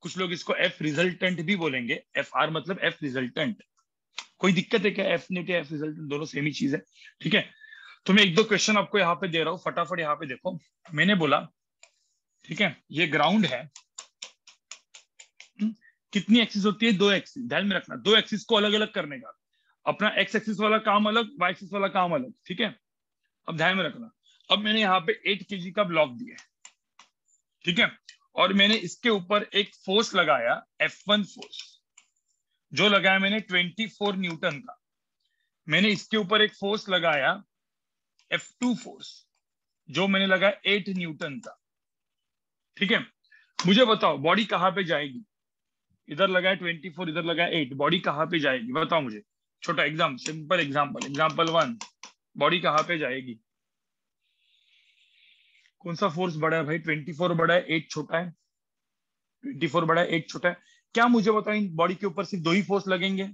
कुछ लोग इसको एफ रिजल्टेंट भी बोलेंगे एफ आर मतलब एफ रिजल्टेंट कोई दिक्कत है क्या एफ नेट या एफ रिजल्ट दोनों सेम ही चीज है ठीक है तो मैं एक दो क्वेश्चन आपको यहाँ पे दे रहा हूँ फटाफट यहाँ पे देखो मैंने बोला ठीक है ये ग्राउंड है हम्म, कितनी एक्सिस होती है दो एक्सिस ध्यान में रखना दो एक्सिस को अलग अलग करने का अपना एक्स एक्सिस वाला काम अलग वाई एक्सिस वाला काम अलग ठीक है अब ध्यान में रखना अब मैंने यहाँ पे एट के का ब्लॉक दिया ठीक है और मैंने इसके ऊपर एक फोर्स लगाया एफ वन फोर्स जो लगाया मैंने 24 न्यूटन का मैंने इसके ऊपर एक फोर्स लगाया F2 फोर्स जो मैंने लगाया 8 न्यूटन का ठीक है मुझे बताओ बॉडी कहाँ पे जाएगी इधर लगाया 24 इधर लगाया 8 बॉडी कहाँ पे जाएगी बताओ मुझे छोटा exam simple example example one body कहाँ पे जाएगी कौन सा फोर्स बड़ा है भाई 24 बड़ा है 8 छोटा है 24 बड़ा है 8 छोटा है क्या मुझे बताओ इन बॉडी के ऊपर सिर्फ दो ही फोर्स लगेंगे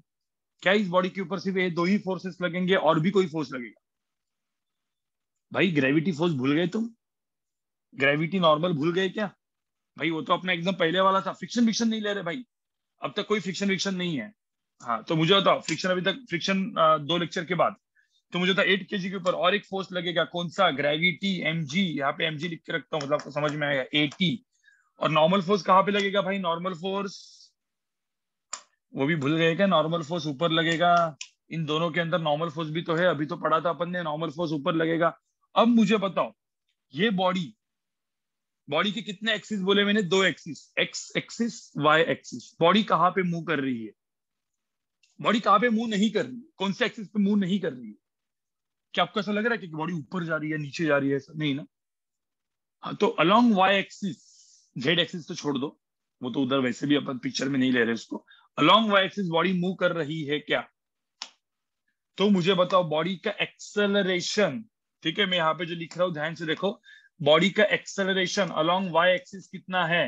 क्या इस बॉडी के ऊपर सिर्फ ये दो ही फोर्सेस लगेंगे और भी कोई फोर्स लगेगा भाई ग्रेविटी फोर्स भूल गए तुम ग्रेविटी नॉर्मल भूल गए क्या भाई वो तो अपना एकदम पहले वाला था फ्रिक्शन विक्शन नहीं ले रहे भाई अब तक कोई फ्रिक्शन विक्शन नहीं है हाँ तो मुझे बताओ फ्रिक्शन अभी तक फ्रिक्शन दो लेक्चर के बाद तो मुझे बताओ एट के के ऊपर और एक फोर्स लगेगा कौन सा ग्रेविटी एम जी यहाँ पे एम जी लिख के रखता हूँ मतलब आपको समझ में आएगा एटी और नॉर्मल फोर्स कहाँ पे लगेगा भाई नॉर्मल फोर्स वो भी भूल गए क्या नॉर्मल फोर्स ऊपर लगेगा इन दोनों के अंदर नॉर्मल फोर्स भी तो है अभी तो पढ़ा था अपन ने नॉर्मल फोर्स ऊपर लगेगा अब मुझे बताओ ये बॉडी बॉडी के कितने एक्सिस बोले मैंने दो axis x axis y axis body कहाँ पे मूव कर रही है बॉडी कहाँ पे मूव नहीं कर रही है कौन से एक्सिस पे मूव नहीं कर रही है क्या आपको ऐसा लग रहा है कि बॉडी ऊपर जा रही है नीचे जा रही है ऐसा नहीं ना हाँ तो along y axis z axis तो छोड़ दो वो तो उधर वैसे भी अपन पिक्चर में नहीं ले रहे उसको along y axis body move कर रही है क्या तो मुझे बताओ बॉडी का एक्सेलरेशन ठीक है मैं यहाँ पे जो लिख रहा हूं ध्यान से देखो बॉडी का एक्सेलरेशन अलोंग वाई एक्सिस कितना है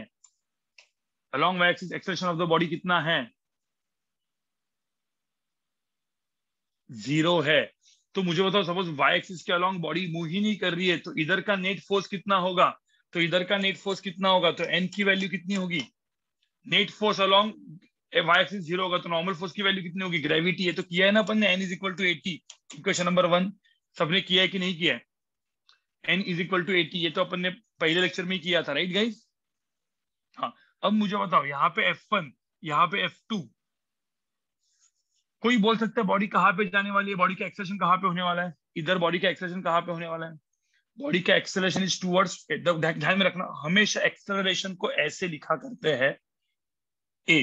along y axis acceleration of the body कितना है जीरो है तो मुझे बताओ सपोज वाई एक्सिस के अलोंग बॉडी मूव ही नहीं कर रही है तो इधर का नेट फोर्स कितना होगा तो इधर का नेट फोर्स कितना होगा तो एन की वैल्यू कितनी होगी net force along axis zero होगा तो नॉर्मल फोर्स की वैल्यू कितनी होगी ग्रेविटी है तो किया है ना अपन ने N is equal to eighty question number one सबने किया है कि नहीं किया है N is equal to eighty ये तो अपन ने पहले लेक्चर में किया था राइट गाइज हाँ अब मुझे बताओ यहाँ पे एफ वन यहाँ पे एफ टू कोई बोल सकता है बॉडी कहाँ पे जाने वाली है बॉडी का एक्सलेशन कहाँ पे होने वाला है इधर बॉडी का एक्सेलेशन कहाँ पे होने वाला है बॉडी का एक्सलेशन इज टूवर्ड्स ध्यान में रखना हमेशा एक्सेलरेशन को ऐसे लिखा करते हैं ए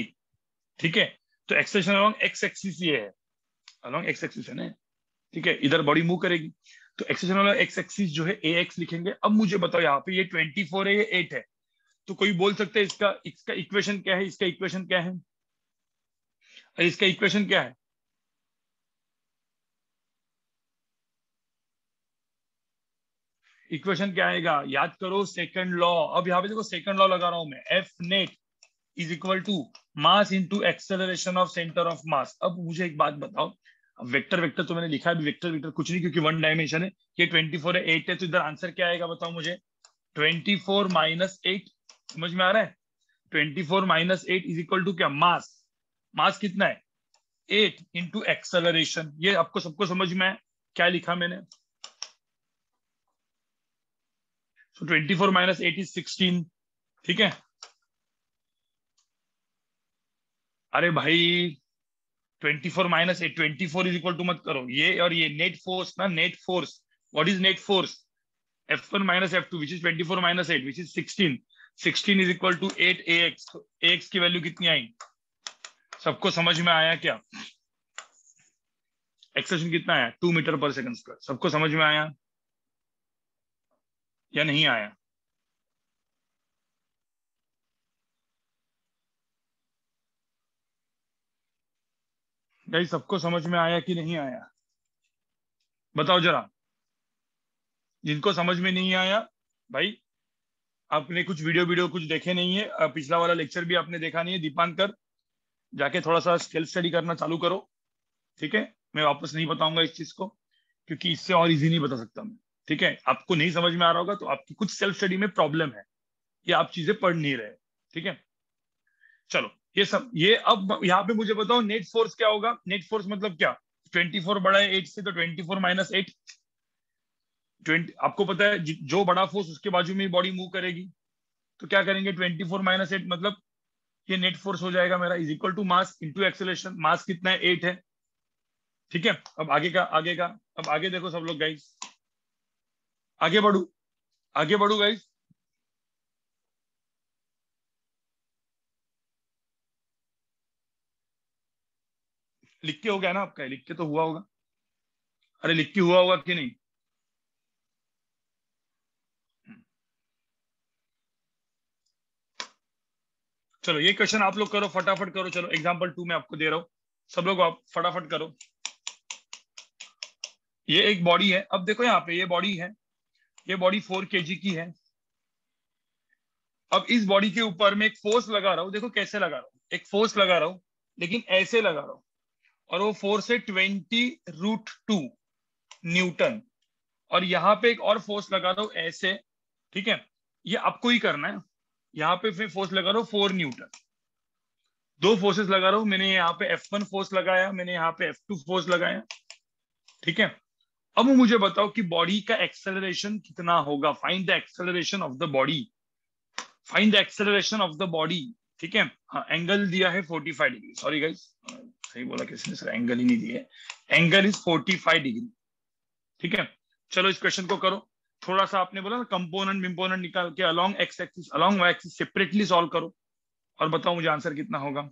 ठीक है तो एक्सेशन अलॉन्ग एक्स एक्सिस ये है अलॉन्ग एक्स एक्सिस है ना ठीक है इधर बॉडी मूव करेगी तो एक्सेशन अलॉन्ग एक्स एक्सिस जो है ए एक्स लिखेंगे अब मुझे बताओ यहाँ पे ये ट्वेंटी फोर है ये एट है तो कोई बोल सकते हैं इसका इसका इक्वेशन क्या है इसका इक्वेशन क्या है और इसका इक्वेशन क्या है इक्वेशन क्या आएगा याद करो सेकंड लॉ अब यहां पे देखो सेकंड लॉ लगा रहा हूं मैं F net is equal to mass into acceleration of centre of mass अब मुझे एक बात बताओ वेक्टर वेक्टर तो मैंने लिखा है वेक्टर वेक्टर कुछ नहीं क्योंकि वन डायमेंशन है ये 24 है 8 है तो इधर आंसर क्या आएगा बताओ मुझे 24 फोर माइनस एट समझ में आ रहा है 24 four minus eight is equal to क्या मास मास कितना है एट इंटू एक्सेलरेशन ये आपको सबको समझ में आया क्या लिखा मैंने so twenty four minus eight is sixteen ठीक है अरे भाई twenty four minus eight twenty four is equal to मत करो ये और ये नेट फोर्स ना net force what is net force F one minus F two which is twenty four minus eight which is sixteen sixteen is equal to eight a x a x की value कितनी आई सबको समझ में आया क्या acceleration कितना आया two metre per second square सबको समझ में आया या नहीं आया गई सबको समझ में आया कि नहीं आया बताओ जरा जिनको समझ में नहीं आया भाई आपने कुछ वीडियो वीडियो कुछ देखे नहीं है पिछला वाला लेक्चर भी आपने देखा नहीं है दीपांकर जाके थोड़ा सा सेल्फ स्टडी करना चालू करो ठीक है मैं वापस नहीं बताऊंगा इस चीज को क्योंकि इससे और इजी नहीं बता सकता मैं ठीक है आपको नहीं समझ में आ रहा होगा तो आपकी कुछ सेल्फ स्टडी में प्रॉब्लम है कि आप चीजें पढ़ नहीं रहे ठीक है चलो ये सब ये अब यहाँ पे मुझे बताओ नेट फोर्स क्या होगा नेट फोर्स मतलब क्या 24 बड़ा है 8 से तो 24 फोर माइनस एट ट्वेंटी आपको पता है जो बड़ा फोर्स उसके बाजू में बॉडी मूव करेगी तो क्या करेंगे 24 फोर माइनस एट मतलब ये नेट फोर्स हो जाएगा मेरा is equal to mass into acceleration mass कितना है एट है ठीक है अब आगे का आगे का अब आगे देखो सब लोग गाइस आगे बढ़ू आगे बढ़ू गाइस लिख के हो गया ना आपका लिख के तो हुआ होगा अरे लिख के हुआ होगा कि नहीं चलो ये क्वेश्चन आप लोग करो फटाफट करो चलो एग्जाम्पल टू में आपको दे रहा हूं सब लोग आप फटाफट करो ये एक बॉडी है अब देखो यहाँ पे ये बॉडी है ये बॉडी फोर के की है अब इस बॉडी के ऊपर मैं एक फोर्स लगा रहा हूं देखो कैसे लगा रहा हूं एक फोर्स लगा रहा हूं लेकिन ऐसे लगा रहा हूं और वो फोर्स है ट्वेंटी रूट टू न्यूटन और यहाँ पे एक और फोर्स लगा दो ऐसे ठीक है ये आपको ही करना है यहाँ पे फिर फोर्स लगा दो फोर न्यूटन दो फोर्सेस लगा रहा हूं मैंने यहाँ पे F1 फोर्स लगाया मैंने यहाँ पे एफ टू फोर्स लगाया ठीक है अब मुझे बताओ कि बॉडी का एक्सेलरेशन कितना होगा find the acceleration of the body find the acceleration of the body ठीक है हाँ एंगल दिया है forty five degree sorry guys सही बोला किसी ने सर एंगल ही नहीं दिए एंगल इज 45 डिग्री ठीक है चलो इस क्वेश्चन को करो थोड़ा सा आपने बोला ना कंपोनेंट विम्पोनेंट निकाल के along x axis along y axis separately solve करो और बताओ मुझे आंसर कितना होगा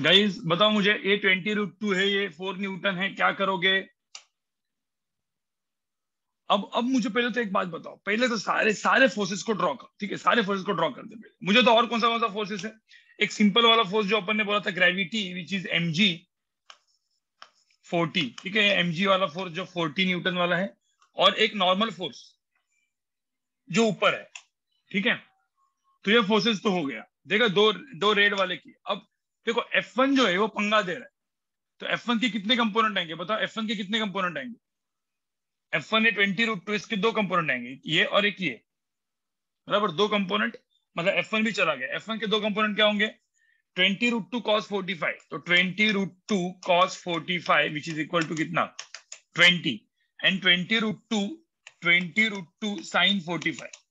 गाइस बताओ मुझे ए ट्वेंटी रूट टू है ये फोर न्यूटन है क्या करोगे अब अब मुझे पहले तो एक बात बताओ पहले तो सारे सारे फोर्सेस को ड्रॉ कर ठीक है सारे फोर्सेस को ड्रॉ कर दे पहले मुझे तो और कौन सा कौन सा फोर्सेस है एक सिंपल वाला फोर्स जो अपन ने बोला था gravity which is m g forty ठीक है एम जी वाला फोर्स जो फोर्टी न्यूटन वाला है और एक नॉर्मल फोर्स जो ऊपर है ठीक है तो ये फोर्सेस तो हो गया देखा दो दो रेड वाले की अब देखो F1 जो है वो पंगा दे रहा है तो F1 के कितने कंपोनेंट आएंगे बताओ F1 के कितने कंपोनेंट आएंगे F1 one a twenty root two इसके दो कंपोनेंट आएंगे ये और एक ये बराबर दो कंपोनेंट मतलब F1 भी चला गया F1 के दो कंपोनेंट क्या होंगे twenty root two cos forty five तो twenty root two cos forty five which is equal to कितना twenty and twenty root two twenty root two sine forty five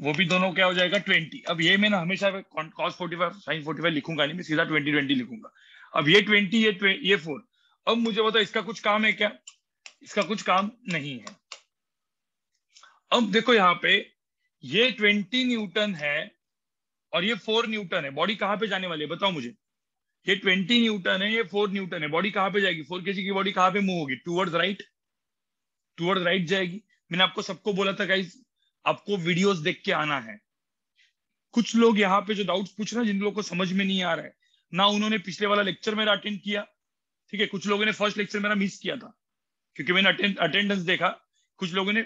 वो भी दोनों क्या हो जाएगा ट्वेंटी अब ये मैं ना हमेशा cos forty five sine forty five लिखूंगा नहीं मैं सीधा ट्वेंटी ट्वेंटी लिखूंगा अब ये ट्वेंटी ये ये फोर अब मुझे बताओ इसका कुछ काम है क्या इसका कुछ काम नहीं है अब देखो यहाँ पे ये ट्वेंटी न्यूटन है और ये फोर न्यूटन है बॉडी कहाँ पे जाने वाली है बताओ मुझे ये ट्वेंटी न्यूटन है ये फोर न्यूटन है बॉडी कहाँ पे जाएगी फोर केजी की बॉडी कहाँ पे मूव होगी टूवर्ड्स राइट टूवर्ड्स राइट जाएगी मैंने आपको सबको बोला था गाइज आपको वीडियोस देख के आना है कुछ लोग यहाँ पे जो डाउट्स पूछ रहे हैं जिन लोगों को समझ में नहीं आ रहा है ना उन्होंने पिछले वाला लेक्चर मेरा अटेंड किया ठीक है कुछ लोगों ने फर्स्ट लेक्चर मेरा मिस किया था क्योंकि मैंने अटेंड अटेंडेंस देखा कुछ लोगों ने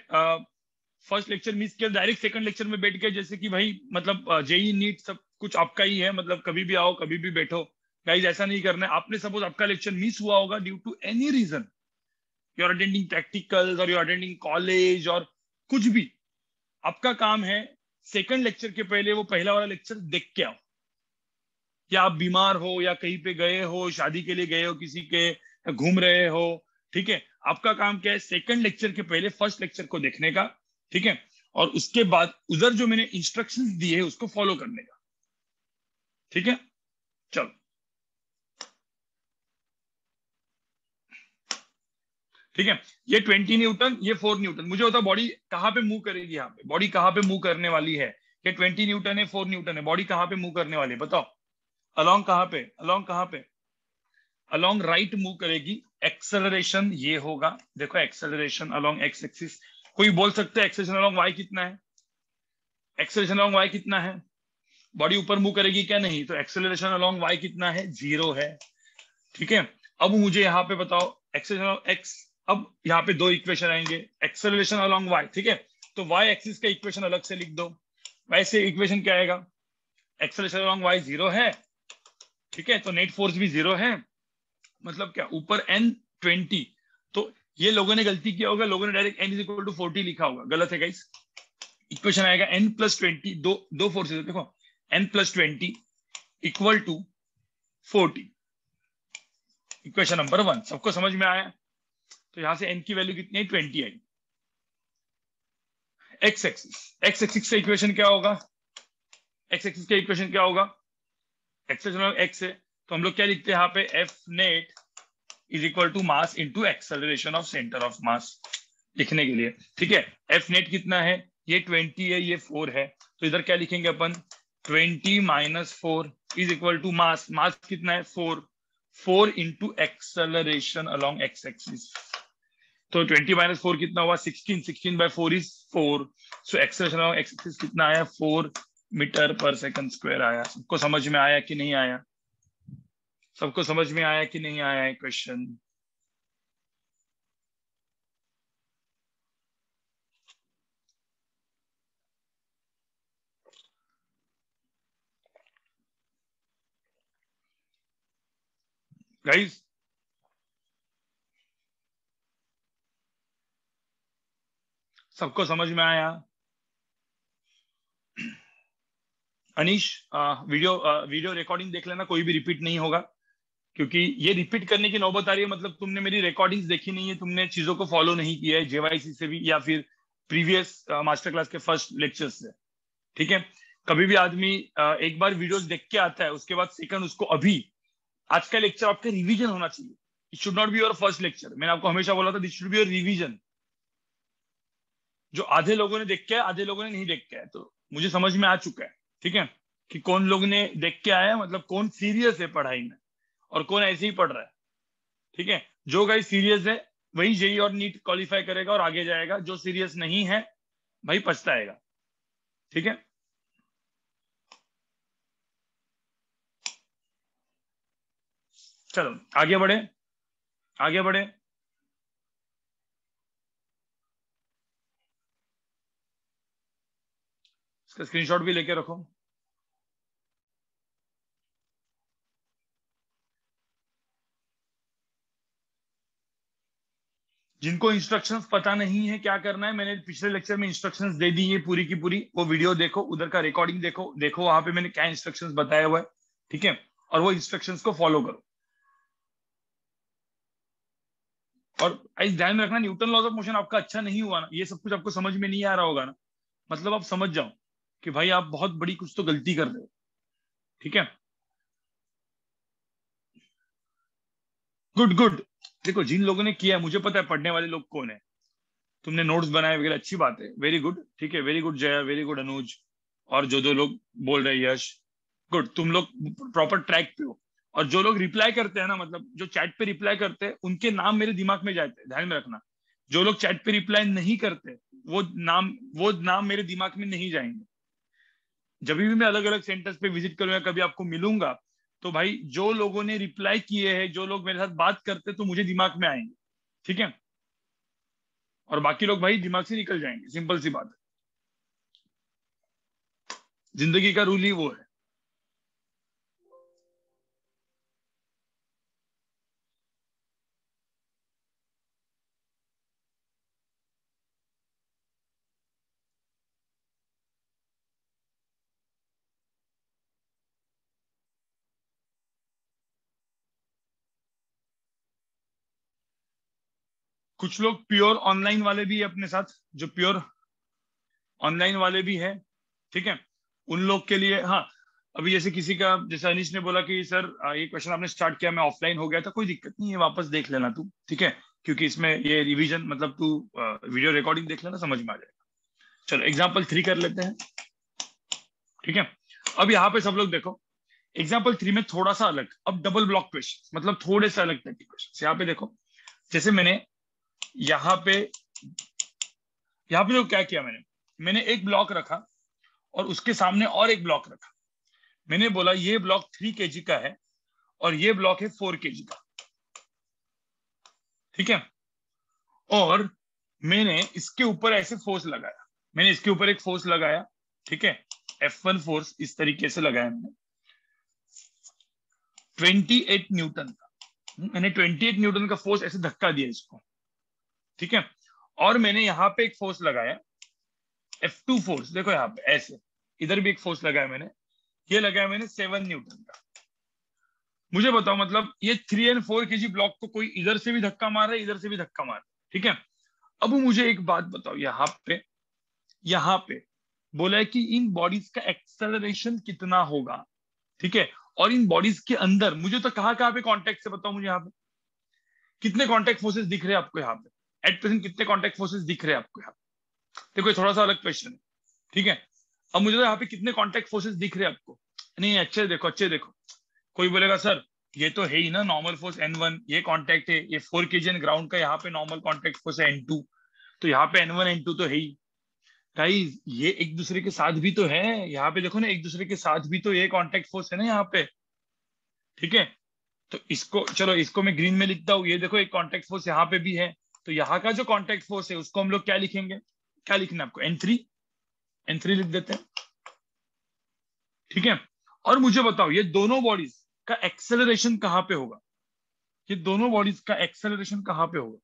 फर्स्ट लेक्चर मिस किया डायरेक्ट सेकंड लेक्चर में बैठ गए जैसे कि भाई मतलब जेई नीट सब कुछ आपका ही है मतलब कभी भी आओ कभी भी बैठो गाइज ऐसा नहीं करना है आपने सपोज आपका लेक्चर मिस हुआ होगा due to any reason you are attending practicals और यू आर अटेंडिंग कॉलेज और कुछ भी आपका काम है सेकंड लेक्चर के पहले वो पहला वाला लेक्चर देख के आओ या आप बीमार हो या कहीं पे गए हो शादी के लिए गए हो किसी के घूम रहे हो ठीक है आपका काम क्या है सेकंड लेक्चर के पहले फर्स्ट लेक्चर को देखने का ठीक है और उसके बाद उधर जो मैंने इंस्ट्रक्शंस दिए उसको फॉलो करने का ठीक है चलो ठीक है ये ट्वेंटी न्यूटन ये फोर न्यूटन मुझे होता बॉडी कहाँ पे मूव करेगी यहाँ पे बॉडी कहाँ पे मूव करने वाली है ये ट्वेंटी न्यूटन है फोर न्यूटन है बॉडी कहाँ पे मूव करने वाली है बताओ अलोंग कहाँ पे अलोंग कहाँ पे अलोंग राइट मूव करेगी एक्सेलरेशन ये होगा देखो एक्सेलरेशन अलोंग एक्स एक्सिस कोई बोल सकता है एक्सेलरेशन अलोंग वाई कितना है एक्सेलरेशन अलोंग वाई कितना है बॉडी ऊपर मूव करेगी क्या नहीं तो एक्सेलरेशन अलोंग वाई कितना है जीरो है ठीक है अब मुझे यहाँ पे बताओ एक्सेलरेशन एक्स अब यहाँ पे दो इक्वेशन आएंगे एक्सेलरेशन अलॉन्ग वाई ठीक है तो वाई एक्सिस का इक्वेशन अलग से लिख दो वैसे इक्वेशन क्या आएगा एक्सेलरेशन अलॉन्ग वाई जीरो है ठीक है तो नेट फोर्स भी जीरो है मतलब क्या ऊपर एन ट्वेंटी तो ये लोगों ने गलती किया होगा लोगों ने direct N is equal to forty लिखा होगा गलत है गाइस इक्वेशन आएगा एन प्लस ट्वेंटी दो दो फोर्सेज देखो N plus twenty equal to forty equation number one सबको समझ में आया तो यहां से एन की वैल्यू कितनी है ट्वेंटी आई एक्स एक्सिस एक्स एक्सिस का इक्वेशन क्या होगा एक्स एक्सिस का इक्वेशन क्या होगा एक्स एक्स है तो हम लोग क्या लिखते हैं यहां पे F net is equal to mass into acceleration of centre of mass लिखने के लिए ठीक है एफ नेट कितना है ये ट्वेंटी है ये फोर है तो इधर क्या लिखेंगे अपन twenty minus four is equal to mass mass कितना है four four into acceleration along x axis तो ट्वेंटी माइनस फोर कितना हुआ sixteen sixteen by four is four so acceleration axis कितना आया four metre per second square आया सबको समझ में आया कि नहीं आया सबको समझ में आया कि नहीं आया क्वेश्चन गाइस सबको समझ में आया अनिश वीडियो वीडियो रिकॉर्डिंग देख लेना कोई भी रिपीट नहीं होगा क्योंकि ये रिपीट करने की नौबत आ रही है मतलब तुमने मेरी रिकॉर्डिंग्स देखी नहीं है तुमने चीजों को फॉलो नहीं किया है जेवाईसी से भी या फिर प्रीवियस मास्टर क्लास के फर्स्ट लेक्चर से ठीक है कभी भी आदमी एक बार वीडियोस देख के आता है उसके बाद सेकंड उसको अभी आज का लेक्चर आपका रिवीजन होना चाहिए it should not be your first lecture मैंने आपको हमेशा बोला था this should be your revision जो आधे लोगों ने देख के आधे लोगों ने नहीं देख के है तो मुझे समझ में आ चुका है ठीक है कि कौन लोग ने देख के आया मतलब कौन सीरियस है पढ़ाई में और कौन ऐसे ही पढ़ रहा है ठीक है जो गाई सीरियस है वही जेई और नीट क्वालिफाई करेगा और आगे जाएगा जो सीरियस नहीं है भाई पछताएगा ठीक है चलो आगे बढ़े आगे बढ़े इसका तो स्क्रीनशॉट भी लेके रखो जिनको इंस्ट्रक्शंस पता नहीं है क्या करना है मैंने पिछले लेक्चर में इंस्ट्रक्शंस दे दी है पूरी की पूरी वो वीडियो देखो उधर का रिकॉर्डिंग देखो देखो वहां पे मैंने क्या इंस्ट्रक्शंस बताया हुआ है ठीक है और वो इंस्ट्रक्शंस को फॉलो करो और इस ध्यान में रखना न्यूटन लॉज ऑफ मोशन आपका अच्छा नहीं हुआ ना ये सब कुछ आपको समझ में नहीं आ रहा होगा ना मतलब आप समझ जाओ कि भाई आप बहुत बड़ी कुछ तो गलती कर रहे हो ठीक है गुड गुड देखो जिन लोगों ने किया है मुझे पता है पढ़ने वाले लोग कौन है तुमने नोट्स बनाए वगैरह अच्छी बात है वेरी गुड ठीक है very good Jaya very good Anuj और जो जो लोग बोल रहे यश गुड तुम लोग प्रॉपर ट्रैक पे हो और जो लोग रिप्लाई करते हैं ना मतलब जो चैट पे रिप्लाई करते हैं उनके नाम मेरे दिमाग में जाते हैं ध्यान में रखना जो लोग चैट पे रिप्लाई नहीं करते वो नाम वो नाम मेरे दिमाग में नहीं जाएंगे जब भी मैं अलग अलग सेंटर्स पे विजिट करूंगा कभी आपको मिलूंगा तो भाई जो लोगों ने रिप्लाई किए हैं जो लोग मेरे साथ बात करते तो मुझे दिमाग में आएंगे ठीक है और बाकी लोग भाई दिमाग से निकल जाएंगे सिंपल सी बात है जिंदगी का रूल ही वो है कुछ लोग प्योर ऑनलाइन वाले भी है अपने साथ जो प्योर ऑनलाइन वाले भी है ठीक है उन लोग के लिए हाँ अभी जैसे किसी का जैसे अनिश ने बोला कि सर ये क्वेश्चन आपने स्टार्ट किया मैं ऑफलाइन हो गया था कोई दिक्कत नहीं है वापस देख लेना तू ठीक है क्योंकि इसमें ये रिवीजन मतलब तू वीडियो रिकॉर्डिंग देख लेना समझ में आ जाएगा चलो एग्जाम्पल थ्री कर लेते हैं ठीक है अब यहाँ पे सब लोग देखो एग्जाम्पल थ्री में थोड़ा सा अलग अब डबल ब्लॉक क्वेश्चन मतलब थोड़े से अलग टाइप के क्वेश्चन यहाँ पे देखो जैसे मैंने यहां पे यहां पे तो क्या किया मैंने मैंने एक ब्लॉक रखा और उसके सामने और एक ब्लॉक रखा मैंने बोला ये ब्लॉक थ्री के का है और ये ब्लॉक है फोर के का ठीक है और मैंने इसके ऊपर ऐसे फोर्स लगाया मैंने इसके ऊपर एक फोर्स लगाया ठीक है एफ वन फोर्स इस तरीके से लगाया मैंने ट्वेंटी एट न्यूटन का मैंने ट्वेंटी एट न्यूटन का फोर्स ऐसे धक्का दिया इसको ठीक है और मैंने यहाँ पे एक फोर्स लगाया एफ टू फोर्स देखो यहाँ पे ऐसे इधर भी एक फोर्स लगाया मैंने ये लगाया मैंने सेवन न्यूटन का मुझे बताओ मतलब ये three and four k ji block को कोई इधर से भी धक्का मार रहा है इधर से भी धक्का मार रहा है ठीक है अब मुझे एक बात बताओ यहाँ पे यहाँ पे बोला है कि इन बॉडीज का एक्सेलरेशन कितना होगा ठीक है और इन बॉडीज के अंदर मुझे तो कहा कहाँ पे कांटेक्ट से बताओ मुझे यहाँ पे कितने कांटेक्ट फोर्सेस दिख रहे हैं आपको यहाँ पे एट प्रेजेंट कितने कॉन्टैक्ट फोर्सेस दिख रहे हैं आपको यहाँ देखो थोड़ा सा अलग क्वेश्चन है ठीक है अब मुझे तो यहाँ पे कितने कॉन्टैक्ट फोर्सेस दिख रहे हैं आपको नहीं अच्छे देखो अच्छे देखो कोई बोलेगा सर ये तो है ही ना नॉर्मल फोर्स एन वन ये कॉन्टेक्ट है ये फोर के जी ग्राउंड का यहाँ पे नॉर्मल कॉन्टेक्ट फोर्स है एन टू तो यहाँ पे एन वन एन टू तो है ही गाइस ये एक दूसरे के साथ भी तो है यहाँ पे देखो ना एक दूसरे के साथ भी तो ये कॉन्टेक्ट फोर्स है ना यहाँ पे ठीक है तो इसको चलो इसको मैं ग्रीन में लिखता हूँ ये देखो एक कॉन्टेक्ट फोर्स यहाँ पे भी है तो यहाँ का जो कॉन्टेक्ट फोर्स है उसको हम लोग क्या लिखेंगे क्या लिखना आपको एन थ्री एन थ्री लिख देते हैं ठीक है और मुझे बताओ ये दोनों बॉडीज का एक्सेलरेशन कहां पे होगा ये दोनों बॉडीज का एक्सेलरेशन कहां पे होगा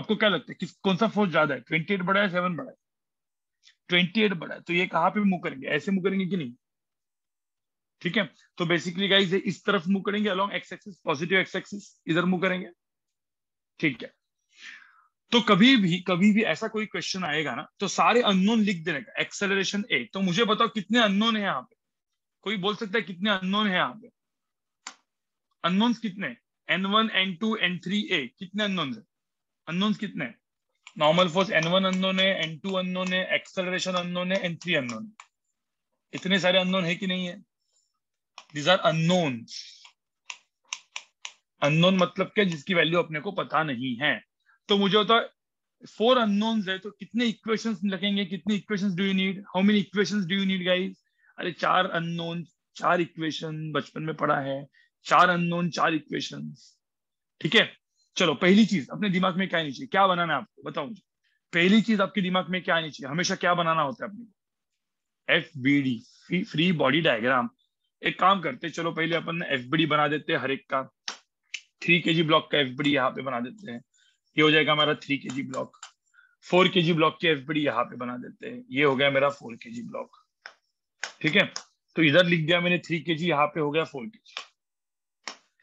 आपको क्या लगता है किस कौन सा फोर्स ज्यादा है ट्वेंटी एट बड़ा है सेवन बड़ा है ट्वेंटी एट बड़ा है तो ये कहां पे मुंह करेंगे ऐसे मुंह करेंगे कि नहीं ठीक है तो बेसिकली गाइज इस तरफ मुंह करेंगे along x axis positive x axis इधर मुंह करेंगे ठीक है तो कभी भी कभी भी ऐसा कोई क्वेश्चन आएगा ना तो सारे अननोन लिख देने का एक्सेलरेशन ए तो मुझे बताओ कितने अननोन है यहाँ पे कोई बोल सकता है कितने अननोन है यहाँ पे अननोन कितने N one N two N three a कितने अननोन है अननोन कितने normal force N one unknown है एन टू अननोन है एक्सेलरेशन अननोन है एन थ्री अननोन इतने सारे अननोन है कि नहीं है दीज आर अननोन अननोन मतलब क्या जिसकी वैल्यू अपने को पता नहीं है तो मुझे होता फोर अनोन है तो कितने इक्वेशन लगेंगे कितने equation do you need how many equation do you need guys अरे चार अनोन चार इक्वेशन बचपन में पढ़ा है चार अनोन चार इक्वेशन ठीक है चलो पहली चीज अपने दिमाग में क्या आनी चाहिए क्या बनाना है आपको बताओ मुझे पहली चीज आपके दिमाग में क्या आनी चाहिए हमेशा क्या बनाना होता है अपने F B D free body diagram एक काम करते चलो पहले अपन एफ बी डी बना देते हैं हर एक का थ्री के जी ब्लॉक का एफ बी डी यहाँ पे बना देते हैं ये हो जाएगा हमारा थ्री के जी ब्लॉक फोर के जी ब्लॉक की एफ यहाँ पे बना देते हैं ये हो गया मेरा फोर के जी ब्लॉक ठीक है तो इधर लिख दिया मैंने थ्री के जी यहाँ पे हो गया फोर के जी